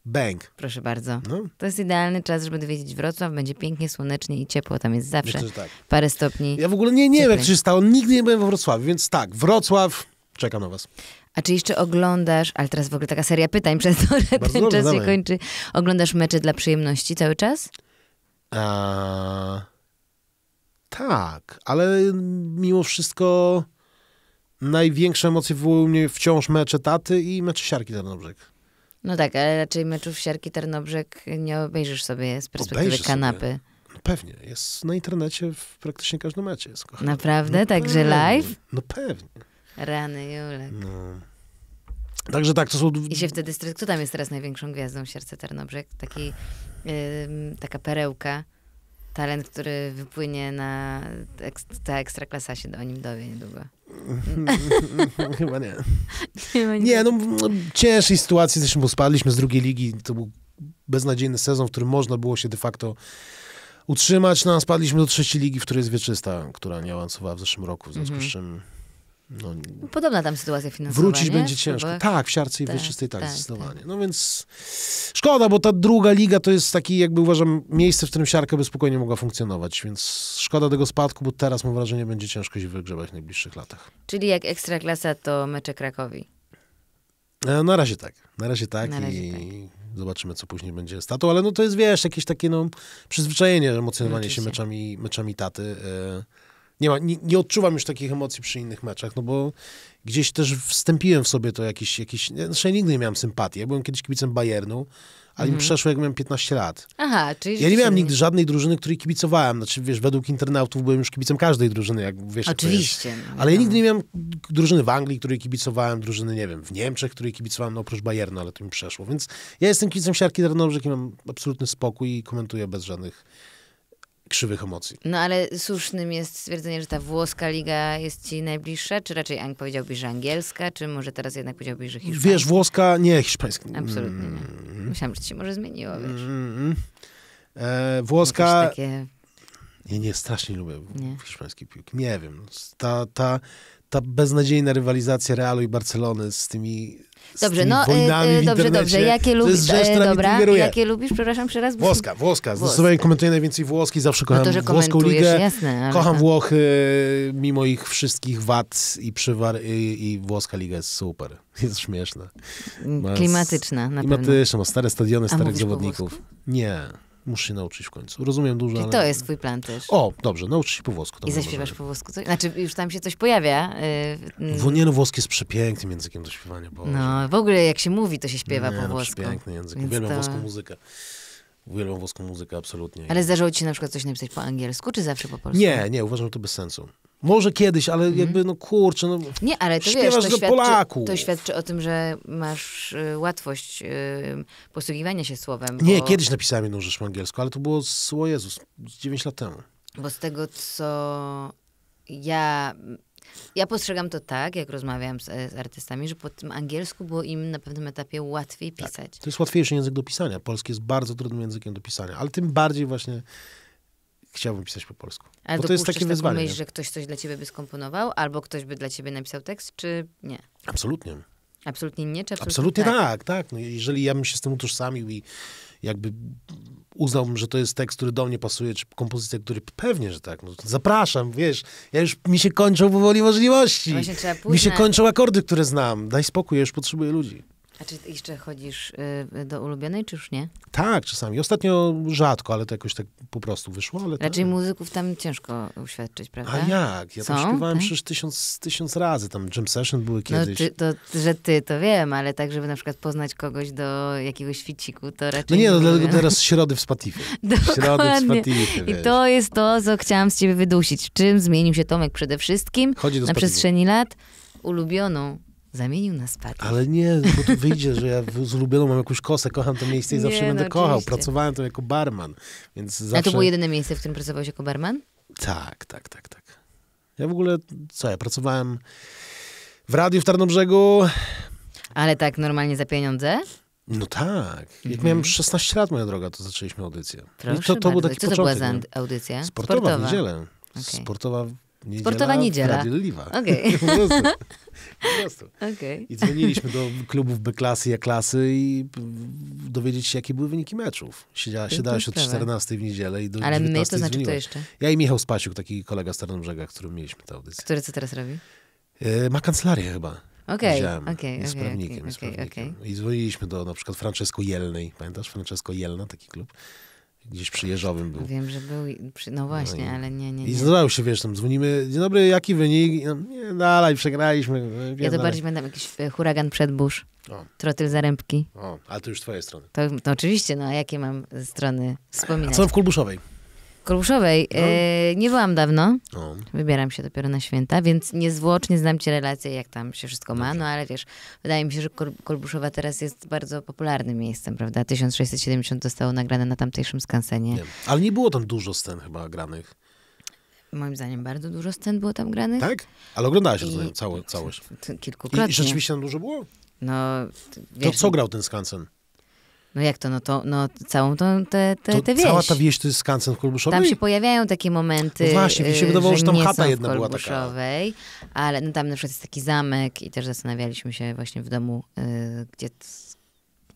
[SPEAKER 1] Bang. Proszę bardzo. No.
[SPEAKER 2] To jest idealny czas, żeby dowiedzieć Wrocław. Będzie pięknie, słonecznie i ciepło. Tam jest zawsze Myślę, tak. parę stopni. Ja
[SPEAKER 1] w ogóle nie, nie wiem, jak to się stało. Nigdy nie byłem we Wrocławiu, więc tak, Wrocław Czekam na was. A
[SPEAKER 2] czy jeszcze oglądasz, ale teraz w ogóle taka seria pytań przez to, że ten dobrze, czas dawaj. się kończy. Oglądasz mecze dla przyjemności cały czas?
[SPEAKER 1] A... Tak, ale mimo wszystko największe emocje wywołują mnie wciąż mecze taty i mecze siarki Tarnobrzeg.
[SPEAKER 2] No tak, ale raczej meczów siarki Tarnobrzeg nie obejrzysz sobie z perspektywy Obejrzę kanapy. Sobie.
[SPEAKER 1] No pewnie, jest na internecie w praktycznie każdym mecie. Jest, Naprawdę? No Także live? No pewnie. Rany Julek. No. Także tak, to są... I się wtedy
[SPEAKER 2] stres... Kto tam jest teraz największą gwiazdą Serce Tarnobrzeg? Taki, yy, taka perełka, talent, który wypłynie na... ta ekstraklasa się o nim dowie niedługo.
[SPEAKER 1] Chyba nie. nie, nie no, no cięższej sytuacji też, bo spadliśmy z drugiej ligi, to był beznadziejny sezon, w którym można było się de facto utrzymać, no a spadliśmy do trzeciej ligi, w której jest wieczysta, która nie awansowała w zeszłym roku, w związku mhm. z czym no, Podobna tam sytuacja finansowa. Wrócić nie? będzie ciężko. Tak, w siarce i tak, wieczystej tak, tak zdecydowanie. Tak. No więc szkoda, bo ta druga liga to jest taki, jakby uważam, miejsce, w którym siarka by spokojnie mogła funkcjonować. Więc szkoda tego spadku, bo teraz mam wrażenie, będzie ciężko się wygrzebać w najbliższych latach.
[SPEAKER 2] Czyli jak ekstraklasa, to mecze Krakowi.
[SPEAKER 1] E, na razie tak. Na razie tak. Na razie i... tak zobaczymy, co później będzie z tatą, ale no to jest, wiesz, jakieś takie no, przyzwyczajenie, emocjonowanie Oczywiście. się meczami, meczami taty. Yy nie, ma, nie, nie, odczuwam już takich emocji przy innych meczach, no bo gdzieś też wstąpiłem w sobie to jakiś, jakiś znaczy ja nigdy nie miałem sympatii. Ja byłem kiedyś kibicem Bayernu, ale mm. mi mhm. przeszło, jak miałem 15 lat.
[SPEAKER 2] Aha, czyli... Ja nie miałem
[SPEAKER 1] nigdy żadnej drużyny, której kibicowałem. Znaczy, wiesz, według internautów byłem już kibicem każdej drużyny, jak wiesz. Oczywiście. Jak no ale ja nigdy nie miałem drużyny w Anglii, której kibicowałem, drużyny, nie wiem, w Niemczech, której kibicowałem, no oprócz Bayernu, ale to mi przeszło. Więc ja jestem kibicem siarki Tarnobrzeg i mam absolutny spokój i komentuję bez żadnych krzywych emocji.
[SPEAKER 2] No ale słusznym jest stwierdzenie, że ta włoska liga jest ci najbliższa, czy raczej powiedziałbyś, że angielska, czy może teraz jednak powiedziałbyś, że hiszpańska?
[SPEAKER 1] Wiesz, włoska, nie hiszpańska. Absolutnie nie. Mm-hmm. Myślałam, że ci się może zmieniło, wiesz. Mm-hmm. E, włoska... takie... Nie, nie, strasznie lubię nie. hiszpański piłki. Nie wiem, no, ta, ta, ta beznadziejna rywalizacja Realu i Barcelony z tymi z Dobrze, no yy, dobrze, dobrze. Jakie lubisz? Rzecz, e, dobra, jakie
[SPEAKER 2] lubisz? Przepraszam, jeszcze raz. Włoska,
[SPEAKER 1] włoska. Zdecydowanie komentuję najwięcej włoski, zawsze kocham no to, włoską ligę. Jasne, kocham tak. Włochy, mimo ich wszystkich wad i przywar i, i włoska liga jest super. Jest śmieszna. klimatyczna, na klimatyczna, pewno. Klimatyczna, stare stadiony, A starych zawodników. Nie muszę się nauczyć w końcu. Rozumiem dużo, I ale... to jest twój plan też. O, dobrze, nauczyć się po włosku. I zaśpiewasz
[SPEAKER 2] po włosku coś? Znaczy, już tam się coś pojawia. Yy... nie,
[SPEAKER 1] no włoski jest przepięknym językiem do śpiewania. Boże. No, w ogóle
[SPEAKER 2] jak się mówi, to się śpiewa nie, po no, włosku. przepiękny język. Więc Uwielbiam to... włoską
[SPEAKER 1] muzykę. Uwielbiam włoską muzykę, absolutnie. Ale zdarzyło ci
[SPEAKER 2] się na przykład coś napisać po angielsku, czy zawsze po polsku? Nie,
[SPEAKER 1] nie, uważam, że to bez sensu. Może kiedyś, ale mhm. jakby, no kurczę, no, Nie, ale to wiesz, to świadczy, Polaków. to
[SPEAKER 2] świadczy o tym, że masz y, łatwość y, posługiwania się słowem. Bo... Nie, kiedyś
[SPEAKER 1] napisałem jedną rzecz po angielsku, ale to było, z, Jezus, 9 lat temu.
[SPEAKER 2] Bo z tego, co ja... Ja postrzegam to tak, jak rozmawiałam z, z artystami, że po tym angielsku było im na pewnym etapie łatwiej tak. pisać. Tak.
[SPEAKER 1] To jest łatwiejszy język do pisania. Polski jest bardzo trudnym językiem do pisania, ale tym bardziej właśnie chciałbym pisać po polsku. Ale Bo to jest takie wyzwanie. myśl, że
[SPEAKER 2] ktoś coś dla ciebie by skomponował, albo ktoś by dla ciebie napisał tekst, czy
[SPEAKER 1] nie? Absolutnie.
[SPEAKER 2] Absolutnie nie, czy absolutnie, absolutnie tak? tak,
[SPEAKER 1] tak. No, jeżeli ja bym się z tym utożsamił i jakby uznałbym, że to jest tekst, który do mnie pasuje, czy kompozycja, który pewnie, że tak. No, zapraszam, wiesz, ja już mi się kończą powoli możliwości. Mi się kończą akordy, które znam. Daj spokój, ja już potrzebuję ludzi.
[SPEAKER 2] A czy jeszcze chodzisz y, do ulubionej, czy już nie?
[SPEAKER 1] Tak, czasami. Ostatnio rzadko, ale to jakoś tak po prostu wyszło. Ale tak. Raczej tak. muzyków tam ciężko uświadczyć, prawda? A jak? Ja Są? tam śpiewałem tak? przecież tysiąc, tysiąc razy. Tam jam session były no, kiedyś. No, ty,
[SPEAKER 2] to, że ty, to wiem, ale tak, żeby na przykład poznać kogoś do jakiegoś świciku, to raczej... No nie, no dlatego teraz
[SPEAKER 1] środy w Spatifie. środy w Spatifie, I to
[SPEAKER 2] jest to, co chciałam z ciebie wydusić. Czym zmienił się Tomek przede wszystkim Chodzi do na przestrzeni lat? Ulubioną
[SPEAKER 1] Zamienił na spadek. Ale nie, bo tu wyjdzie, że ja z ulubioną mam jakąś kosę, kocham to miejsce i nie, zawsze no będę oczywiście. kochał. Pracowałem tam jako barman, więc zawsze... A to było jedyne
[SPEAKER 2] miejsce, w którym pracowałeś jako barman?
[SPEAKER 1] Tak, tak, tak, tak. Ja w ogóle, co, ja pracowałem w radiu w Tarnobrzegu. Ale tak normalnie za pieniądze? No tak. Jak mhm. miałem 16 lat, moja droga, to zaczęliśmy audycję. Proszę I to, to był taki Co początek, to była za audycja? Sportowa, Sportowa. w niedzielę. Okay. Sportowa Niedziela Sportowa niedziela. Liwa. Okay. po prostu. Po prostu. Okay. I dzwoniliśmy do klubów B klasy, E klasy i dowiedzieć się, jakie były wyniki meczów. Siedziała, siadała się od 14 w niedzielę i do Ale my, to znaczy kto jeszcze? Ja i Michał Spasiuk, taki kolega z Tarnobrzega, którym mieliśmy tę audycję. Który co teraz robi? E, ma kancelarię chyba. Okej, okay, okej, okay, okay, okay, okay, I dzwoniliśmy do na przykład Francesco Jelnej. Pamiętasz Francesco Jelna, taki klub? Gdzieś przy Jeżowym był. Wiem, że
[SPEAKER 2] był, przy, no właśnie, no i, ale nie, nie, nie. I zdawał
[SPEAKER 1] się, wiesz, tam dzwonimy, dzień dobry, jaki wynik? No, nie, dalej, przegraliśmy. No, ja to dalej. bardziej będę
[SPEAKER 2] jakiś e, huragan przedburz, o. trotyl zarębki. O, ale to już twoje strony. To, to oczywiście, no a jakie mam strony wspominać? A co w Kulbuszowej? Kruszowej. No. E, nie byłam dawno. No. Wybieram się dopiero na święta, więc niezwłocznie znam ci relacje, jak tam się wszystko ma. No ale wiesz, wydaje mi się, że Kolbuszowa teraz jest bardzo popularnym miejscem, prawda? 1670 zostało nagrane na tamtejszym skansenie. Nie.
[SPEAKER 1] Ale nie było tam dużo scen chyba granych. Moim zdaniem bardzo dużo scen było tam granych. Tak? Ale oglądałaś I... całość. Kilkukrotnie. I, I rzeczywiście tam dużo było? No, wiesz, to co grał ten skansen?
[SPEAKER 2] No jak to, no to no, całą tą, te, te, to, tę wieś. Cała ta wieś to jest skansen kolbuszowej. Tam się pojawiają takie momenty, no właśnie, mi się y, wydawało, że, że tam chata jedna była taka. Ale no tam na przykład jest taki zamek i też zastanawialiśmy się właśnie w domu, y, gdzie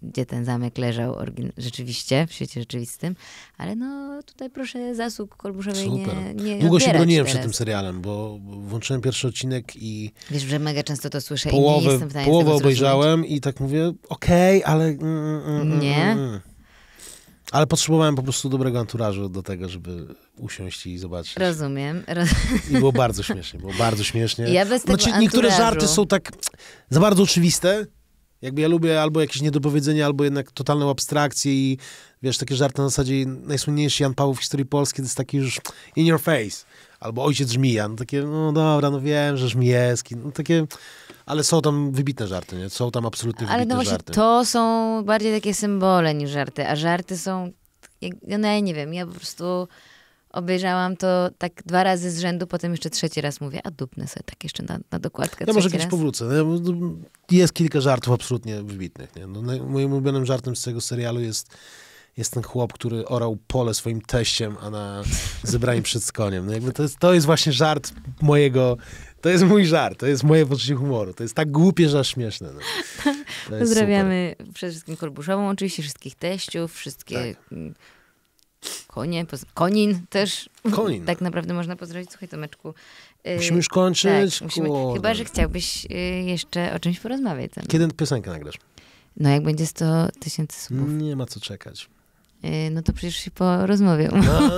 [SPEAKER 2] gdzie ten zamek leżał rzeczywiście, w świecie rzeczywistym. Ale no tutaj proszę zasług Kolbuszowej Super. nie, nie Długo się broniłem teraz. przed tym
[SPEAKER 1] serialem, bo włączyłem pierwszy odcinek i...
[SPEAKER 2] Wiesz, że mega często to słyszę i nie jestem w stanie Połowę obejrzałem
[SPEAKER 1] i tak mówię, okej, okay, ale... Mm, mm, mm nie? Mm, mm, ale potrzebowałem po prostu dobrego anturażu do tego, żeby usiąść i zobaczyć. Rozumiem. Roz... I było bardzo śmiesznie, było bardzo śmiesznie. Ja bez tego znaczy, anturażu... Niektóre żarty są tak za bardzo oczywiste, jakby ja lubię albo jakieś niedopowiedzenia, albo jednak totalną abstrakcję i wiesz, takie żarty na zasadzie najsłynniejszy Jan Paweł w historii Polski to jest taki już in your face. Albo ojciec żmija. No takie, no dobra, no wiem, że żmijewski. No takie... Ale są tam wybitne żarty, nie? Są tam absolutnie wybitne Ale no właśnie, żarty. to
[SPEAKER 2] są bardziej takie symbole niż żarty, a żarty są... No ja nie wiem, ja po prostu obejrzałam to tak dwa razy z rzędu, potem jeszcze trzeci raz mówię, a dupnę sobie tak jeszcze na, na dokładkę. No może kiedyś raz.
[SPEAKER 1] powrócę. No, no, jest kilka żartów absolutnie wybitnych. Nie? No, no, moim ulubionym żartem z tego serialu jest jest ten chłop, który orał pole swoim teściem, a na zebraniu przed skoniem. No jakby to jest, to jest właśnie żart mojego, to jest mój żart, to jest moje poczucie humoru. To jest tak głupie, że aż śmieszne. No. Pozdrawiamy
[SPEAKER 2] super. przede wszystkim Korbuszową, oczywiście wszystkich teściów, wszystkie tak konie, konin też. Konin. Tak naprawdę można pozdrowić. Słuchaj, Tomeczku. Yy, musimy już tak, kończyć. Tak, musimy, chyba, że chciałbyś yy, jeszcze o czymś porozmawiać. Kiedy piosenkę nagrasz? No jak będzie 100 tysięcy subów. Nie ma co czekać. Yy, no to przecież się porozmawiam. Um- no.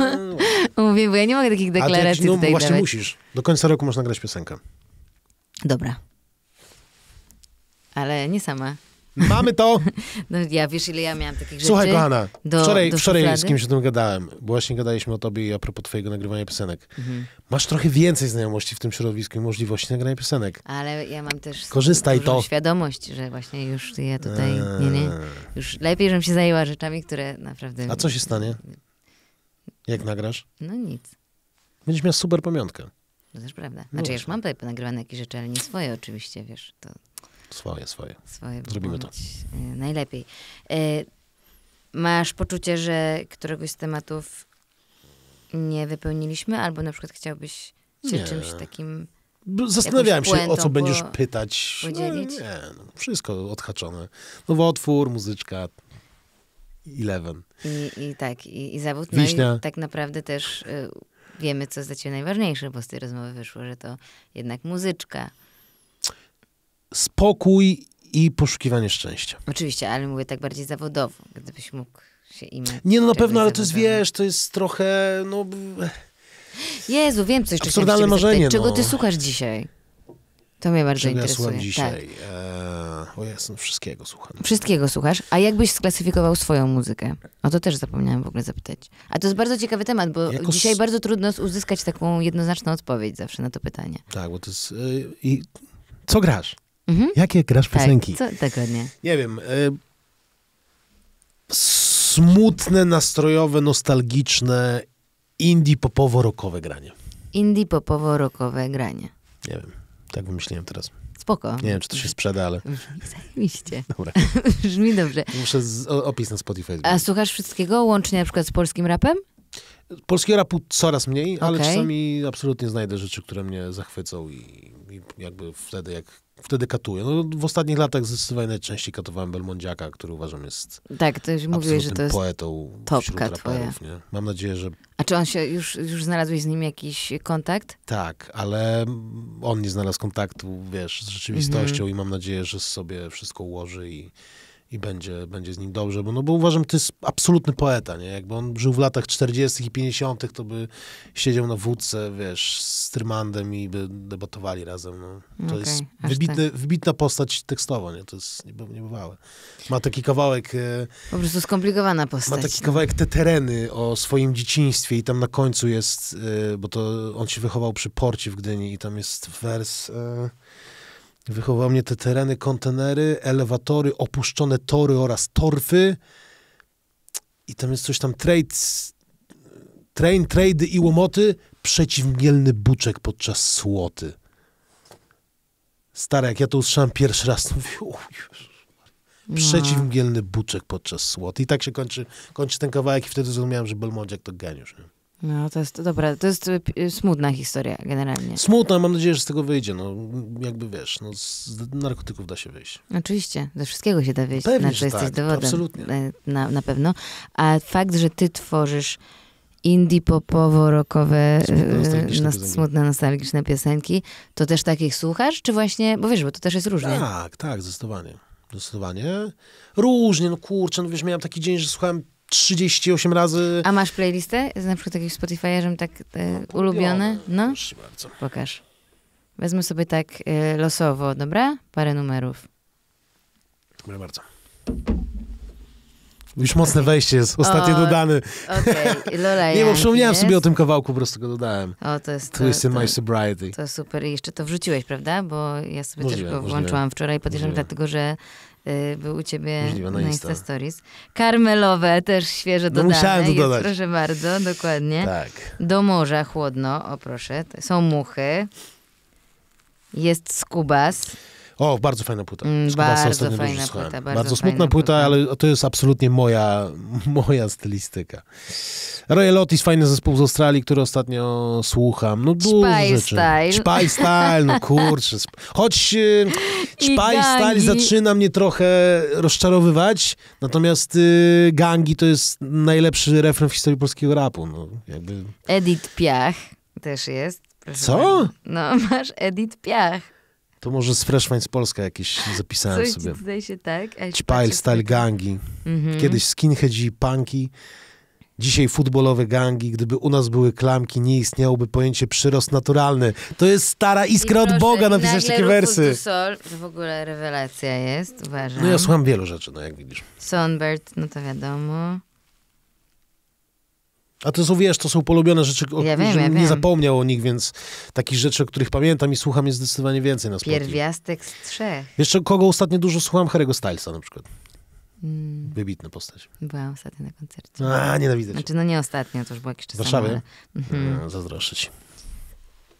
[SPEAKER 2] no Mówię, bo ja nie mogę takich deklaracji A no, właśnie dawać. musisz.
[SPEAKER 1] Do końca roku można grać piosenkę. Dobra.
[SPEAKER 2] Ale nie sama. Mamy to! No ja wiesz, ile ja miałam takich rzeczy. Słuchaj, kochana, do, wczoraj, do wczoraj z kimś o
[SPEAKER 1] tym gadałem. Właśnie gadaliśmy o tobie i a propos twojego nagrywania piosenek. Mhm. Masz trochę więcej znajomości w tym środowisku i możliwości nagrania piosenek. Ale ja mam też Korzystaj to.
[SPEAKER 2] świadomość, że właśnie już
[SPEAKER 1] ja tutaj, eee. nie, nie,
[SPEAKER 2] już lepiej, żebym się zajęła rzeczami, które naprawdę... A co
[SPEAKER 1] się stanie? Jak nagrasz? No nic. Będziesz miał super pamiątkę. To
[SPEAKER 2] też prawda. No znaczy, no ja już mam tutaj nagrywane jakieś rzeczy, ale nie swoje oczywiście, wiesz, to... Swoje, swoje. swoje Zrobimy to. E, najlepiej. E, masz poczucie, że któregoś z tematów nie wypełniliśmy, albo na przykład chciałbyś się nie. czymś takim. Zastanawiałem się, o co będziesz pytać. Podzielić. No, nie,
[SPEAKER 1] no, wszystko odhaczone. Nowotwór, muzyczka, Eleven.
[SPEAKER 2] I, i tak, i, i zawód. Wiśnia. No i tak naprawdę też y, wiemy, co jest dla ciebie najważniejsze, bo z tej rozmowy wyszło, że to jednak muzyczka
[SPEAKER 1] spokój i poszukiwanie szczęścia.
[SPEAKER 2] Oczywiście, ale mówię tak bardziej zawodowo, gdybyś mógł się im. Nie, no na pewno, ale to jest, wiesz, to jest trochę, no. Jezu, wiem coś, Absurdalne marzenie, Czego no. ty słuchasz dzisiaj?
[SPEAKER 1] To mnie bardzo Czego interesuje. Ja słucham tak. dzisiaj. Tak. Eee, o jasno, wszystkiego słucham. Wszystkiego
[SPEAKER 2] słuchasz? A jakbyś sklasyfikował swoją muzykę? O to też zapomniałem w ogóle zapytać.
[SPEAKER 1] A to jest bardzo ciekawy temat, bo
[SPEAKER 2] jako dzisiaj s... bardzo trudno uzyskać taką jednoznaczną odpowiedź zawsze na to pytanie.
[SPEAKER 1] Tak, bo to jest... Yy, i... Co grasz? Mhm. Jakie grasz tak, Co, dokładnie. Nie wiem. Y, smutne, nastrojowe, nostalgiczne, indie popowo-rokowe granie.
[SPEAKER 2] Indie popowo-rokowe granie.
[SPEAKER 1] Nie wiem. Tak wymyśliłem teraz. Spoko. Nie wiem, czy to się sprzeda, ale... Zajmijcie. Dobra. Brzmi dobrze. Muszę z, o, opis na Spotify. A
[SPEAKER 2] słuchasz wszystkiego, łącznie na przykład z polskim rapem?
[SPEAKER 1] Polskiego rapu coraz mniej, ale czasami absolutnie znajdę rzeczy, które mnie zachwycą i, i jakby wtedy, jak wtedy katuję. No, w ostatnich latach zdecydowanie najczęściej katowałem Belmondziaka, który uważam jest tak, to już mówiłeś, że to jest poetą topka raperów, twoja. Nie? Mam nadzieję, że... A czy on
[SPEAKER 2] się, już, już znalazłeś z nim jakiś kontakt?
[SPEAKER 1] Tak, ale on nie znalazł kontaktu, wiesz, z rzeczywistością mhm. i mam nadzieję, że sobie wszystko ułoży i i będzie, będzie z nim dobrze, bo, no, bo uważam, to jest absolutny poeta, nie? Jakby on żył w latach 40. i 50., to by siedział na wódce, wiesz, z Trymandem i by debatowali razem. No. To okay, jest wybitny, tak. wybitna postać tekstowo, nie? To jest niebywałe. Ma taki kawałek... E,
[SPEAKER 2] po prostu skomplikowana postać. Ma taki no.
[SPEAKER 1] kawałek Te tereny o swoim dzieciństwie i tam na końcu jest, e, bo to on się wychował przy porcie w Gdyni i tam jest wers... E, Wychowały mnie te tereny, kontenery, elewatory, opuszczone tory oraz torfy. I tam jest coś tam trades, train, trady i łomoty, przeciwmielny buczek podczas słoty. Stare, jak ja to usłyszałem pierwszy raz, to mówię,
[SPEAKER 2] no. Przeciwmielny
[SPEAKER 1] buczek podczas słoty. I tak się kończy, kończy ten kawałek i wtedy zrozumiałem, że Belmondziak to geniusz. Nie?
[SPEAKER 2] No, to jest dobra, to jest y, y, smutna historia generalnie.
[SPEAKER 1] Smutna, mam nadzieję, że z tego wyjdzie. No, jakby wiesz, no, z narkotyków da się wyjść.
[SPEAKER 2] Oczywiście, ze wszystkiego się da wyjść. pewnie, na znaczy to jesteś tak, dowodem. Absolutnie. E, na, na pewno. A fakt, że ty tworzysz indie popowo rokowe e, smutne, nostalgiczne, no, smutne, nostalgiczne piosenki, to też takich słuchasz? Czy właśnie, bo wiesz, bo to też jest różnie. Tak,
[SPEAKER 1] tak, zdecydowanie. Zdecydowanie. Różnie, no kurczę, no wiesz, miałem taki dzień, że słuchałem 38 razy. A masz
[SPEAKER 2] playlistę? Z na przykład jakimś Spotifyerem tak e, no, ulubione, No, proszę
[SPEAKER 1] bardzo. Pokaż.
[SPEAKER 2] Wezmę sobie tak e, losowo, dobra? Parę numerów.
[SPEAKER 1] Dziękuję bardzo. Już mocne wejście jest, ostatnio o, dodany.
[SPEAKER 2] Okay. nie, bo przypomniałem jest? sobie o
[SPEAKER 1] tym kawałku, po prostu go dodałem. O, to jest... Twist in to, my sobriety.
[SPEAKER 2] To super. I jeszcze to wrzuciłeś, prawda? Bo ja sobie możliwe, też go włączyłam wczoraj, podejrzewam dlatego, że Y, był u ciebie no na, na Insta. Stories. Karmelowe, też świeże dodane. No musiałem to jest, proszę bardzo, dokładnie. Tak. Do morza chłodno, o proszę. Są muchy. Jest skubas.
[SPEAKER 1] O, bardzo fajna płyta. Mm, bardzo fajna płyta. Bardzo, bardzo smutna płyta, płyta, ale to jest absolutnie moja, moja stylistyka. Royal Otis, fajny zespół z Australii, który ostatnio słucham. No dużo rzeczy. Style. Spy Style, no kurczę. Choć y, Spy Style zaczyna mnie trochę rozczarowywać, natomiast y, Gangi to jest najlepszy refren w historii polskiego rapu. No, jakby...
[SPEAKER 2] Edith Piach też jest. Co? No, masz Edith Piach.
[SPEAKER 1] To może z Fresh Minds Polska jakieś zapisałem Coś sobie. Zdaje
[SPEAKER 2] się tak. Chpile, style
[SPEAKER 1] gangi. Mhm. Kiedyś skinheadzi, punki. Dzisiaj futbolowe gangi, gdyby u nas były klamki, nie istniałoby pojęcie przyrost naturalny. To jest stara iskra proszę, od Boga napisać takie wersy.
[SPEAKER 2] Sol, w ogóle rewelacja jest, uważam. No ja słucham wielu
[SPEAKER 1] rzeczy, no jak widzisz.
[SPEAKER 2] Sonbird, no to wiadomo.
[SPEAKER 1] A to są, wiesz, to są polubione rzeczy, o ja wiem, ja nie wiem. zapomniał o nich, więc takich rzeczy, o których pamiętam i słucham jest zdecydowanie więcej na Spotify. Pierwiastek
[SPEAKER 2] z trzech.
[SPEAKER 1] Jeszcze kogo ostatnio dużo słucham? Harry'ego Stylesa na przykład. Mm. Wybitna postać.
[SPEAKER 2] Byłam ostatnio na
[SPEAKER 1] koncercie. A, nienawidzę Znaczy,
[SPEAKER 2] no nie ostatnio, to już było jakieś czas W Warszawie? Ale... Mhm. No, zazdroszczę ci.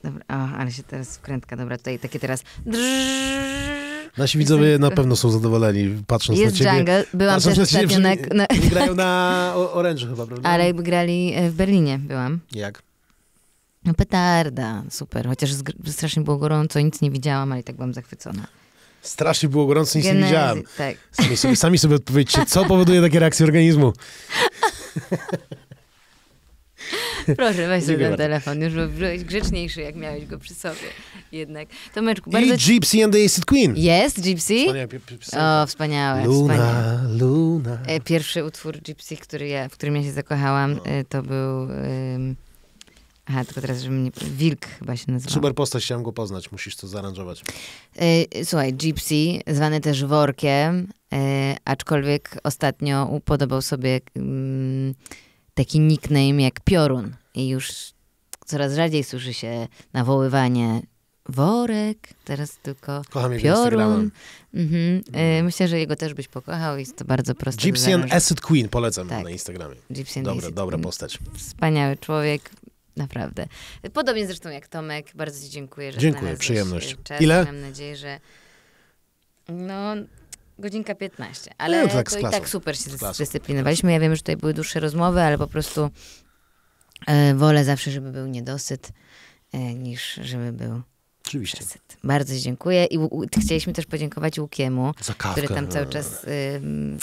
[SPEAKER 2] Dobra, o, ale się teraz wkrętka, dobra, tutaj takie teraz... Nasi widzowie na pewno
[SPEAKER 1] są zadowoleni, patrząc jest na ciebie. Jungle,
[SPEAKER 2] byłam też na na, na... grają na Orange
[SPEAKER 1] chyba, prawda? Ale
[SPEAKER 2] grali e, w Berlinie, byłam. Jak? No petarda, super. Chociaż strasznie było gorąco, nic nie widziałam,
[SPEAKER 1] ale i tak byłam zachwycona. Strasznie było gorąco, nic Genezy, nie widziałam. Tak. Sami sobie, sami sobie odpowiedzcie, co powoduje takie reakcje organizmu. Proszę, weź sobie ten telefon.
[SPEAKER 2] Już byłeś grzeczniejszy, jak miałeś go przy sobie jednak. Tomeczku, bardzo... I Gypsy
[SPEAKER 1] and the Acid Queen.
[SPEAKER 2] Jest Gypsy? o, wspaniałe. Luna, wspaniałe.
[SPEAKER 1] Luna.
[SPEAKER 2] E, pierwszy utwór Gypsy, który ja, w którym ja się zakochałam, no. E, to był... Um...
[SPEAKER 1] Aha, tylko teraz, żeby mnie. Wilk chyba się nazywa. Super postać, chciałam go poznać, musisz to zaaranżować.
[SPEAKER 2] E, słuchaj, Gypsy, zwany też Workiem, aczkolwiek ostatnio upodobał sobie... Mm, taki nickname jak piorun i już coraz rzadziej słyszy się nawoływanie worek, teraz tylko Kocham piorun. Mhm. No. Y, myślę, że jego też byś pokochał i jest to bardzo proste. Gypsian zaraz. Acid Queen
[SPEAKER 1] polecam tak. na Instagramie. Gypsian dobra, dobra postać.
[SPEAKER 2] Wspaniały człowiek, naprawdę. Podobnie zresztą jak Tomek, bardzo Ci dziękuję, że Dziękuję, przyjemność. Czas. Ile? Mam nadzieję, że no Godzinka 15, no ale no, tak, to i tak super się zdyscyplinowaliśmy. Ja wiem, że tutaj były dłuższe rozmowy, ale po prostu e, wolę zawsze, żeby był niedosyt, e, niż żeby był Oczywiście. Przesyt. Bardzo dziękuję i chcieliśmy też podziękować Łukiemu, który tam cały czas y,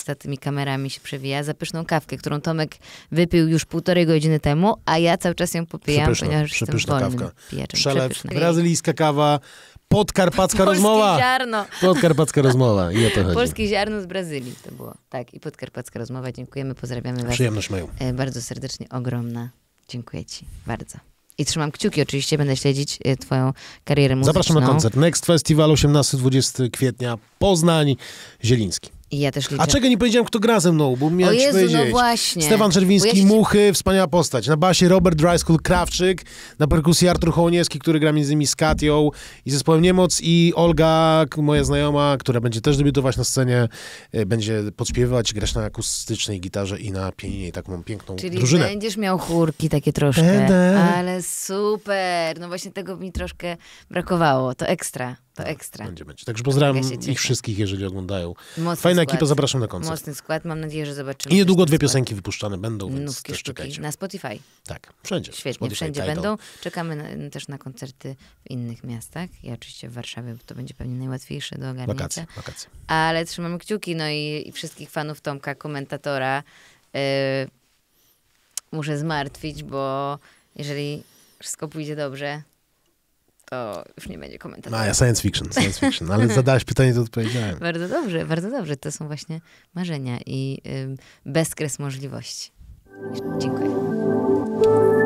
[SPEAKER 2] za tymi kamerami się przewija, za pyszną kawkę, którą Tomek wypił już półtorej godziny temu, a ja cały czas ją popijam, przepyszna, ponieważ przepyszna jestem wolnym kawka. Przelew,
[SPEAKER 1] brazylijska kawa, Podkarpacka Polskie rozmowa. ziarno. Podkarpacka rozmowa. I o to chodzi. Polskie
[SPEAKER 2] ziarno z Brazylii to było. Tak, i podkarpacka rozmowa. Dziękujemy, pozdrawiamy was. Przyjemność mają. E, bardzo serdecznie, ogromna. Dziękuję ci bardzo. I trzymam kciuki, oczywiście będę śledzić e, twoją karierę muzyczną. Zapraszam na koncert
[SPEAKER 1] Next Festival 18-20 kwietnia Poznań Zieliński ja też liczę. A czego nie powiedziałem, kto gra ze mną, bo miałem o Jezu, no powiedzieć. no właśnie. Stefan Czerwiński, ja Muchy, wspaniała postać. Na basie Robert Dryskull Krawczyk, na perkusji Artur Hołniewski, który gra między innymi z Katią i zespołem Niemoc i Olga, moja znajoma, która będzie też debiutować na scenie, e, będzie podśpiewać, grać na akustycznej gitarze i na pianinie. I taką mam piękną Czyli drużynę. Czyli będziesz
[SPEAKER 2] miał chórki takie troszkę. Będę. Ale super. No właśnie tego mi troszkę brakowało. To ekstra. To tak, ekstra. Będzie, będzie. Także pozdrawiam ich
[SPEAKER 1] wszystkich, jeżeli oglądają. Mocny Fajna skład. ekipa, zapraszam na koncert. Mocny
[SPEAKER 2] skład, mam nadzieję, że zobaczymy. I niedługo dwie skład. piosenki
[SPEAKER 1] wypuszczane będą, więc też czekajcie. Na
[SPEAKER 2] Spotify. Tak, wszędzie. Świetnie, Spotify, wszędzie title. będą. Czekamy na, też na koncerty w innych miastach i oczywiście w Warszawie, bo to będzie pewnie najłatwiejsze do ogarnięcia. Wakacje, wakacje. Ale trzymamy kciuki, no i, i wszystkich fanów Tomka, komentatora. Yy, muszę zmartwić, bo jeżeli wszystko pójdzie dobrze, to już nie będzie komentarza. A no, ja science fiction, science fiction, ale zadałeś
[SPEAKER 1] pytanie, to odpowiedziałem.
[SPEAKER 2] bardzo dobrze, bardzo dobrze. To są właśnie marzenia i y, bezkres możliwości. Dziękuję.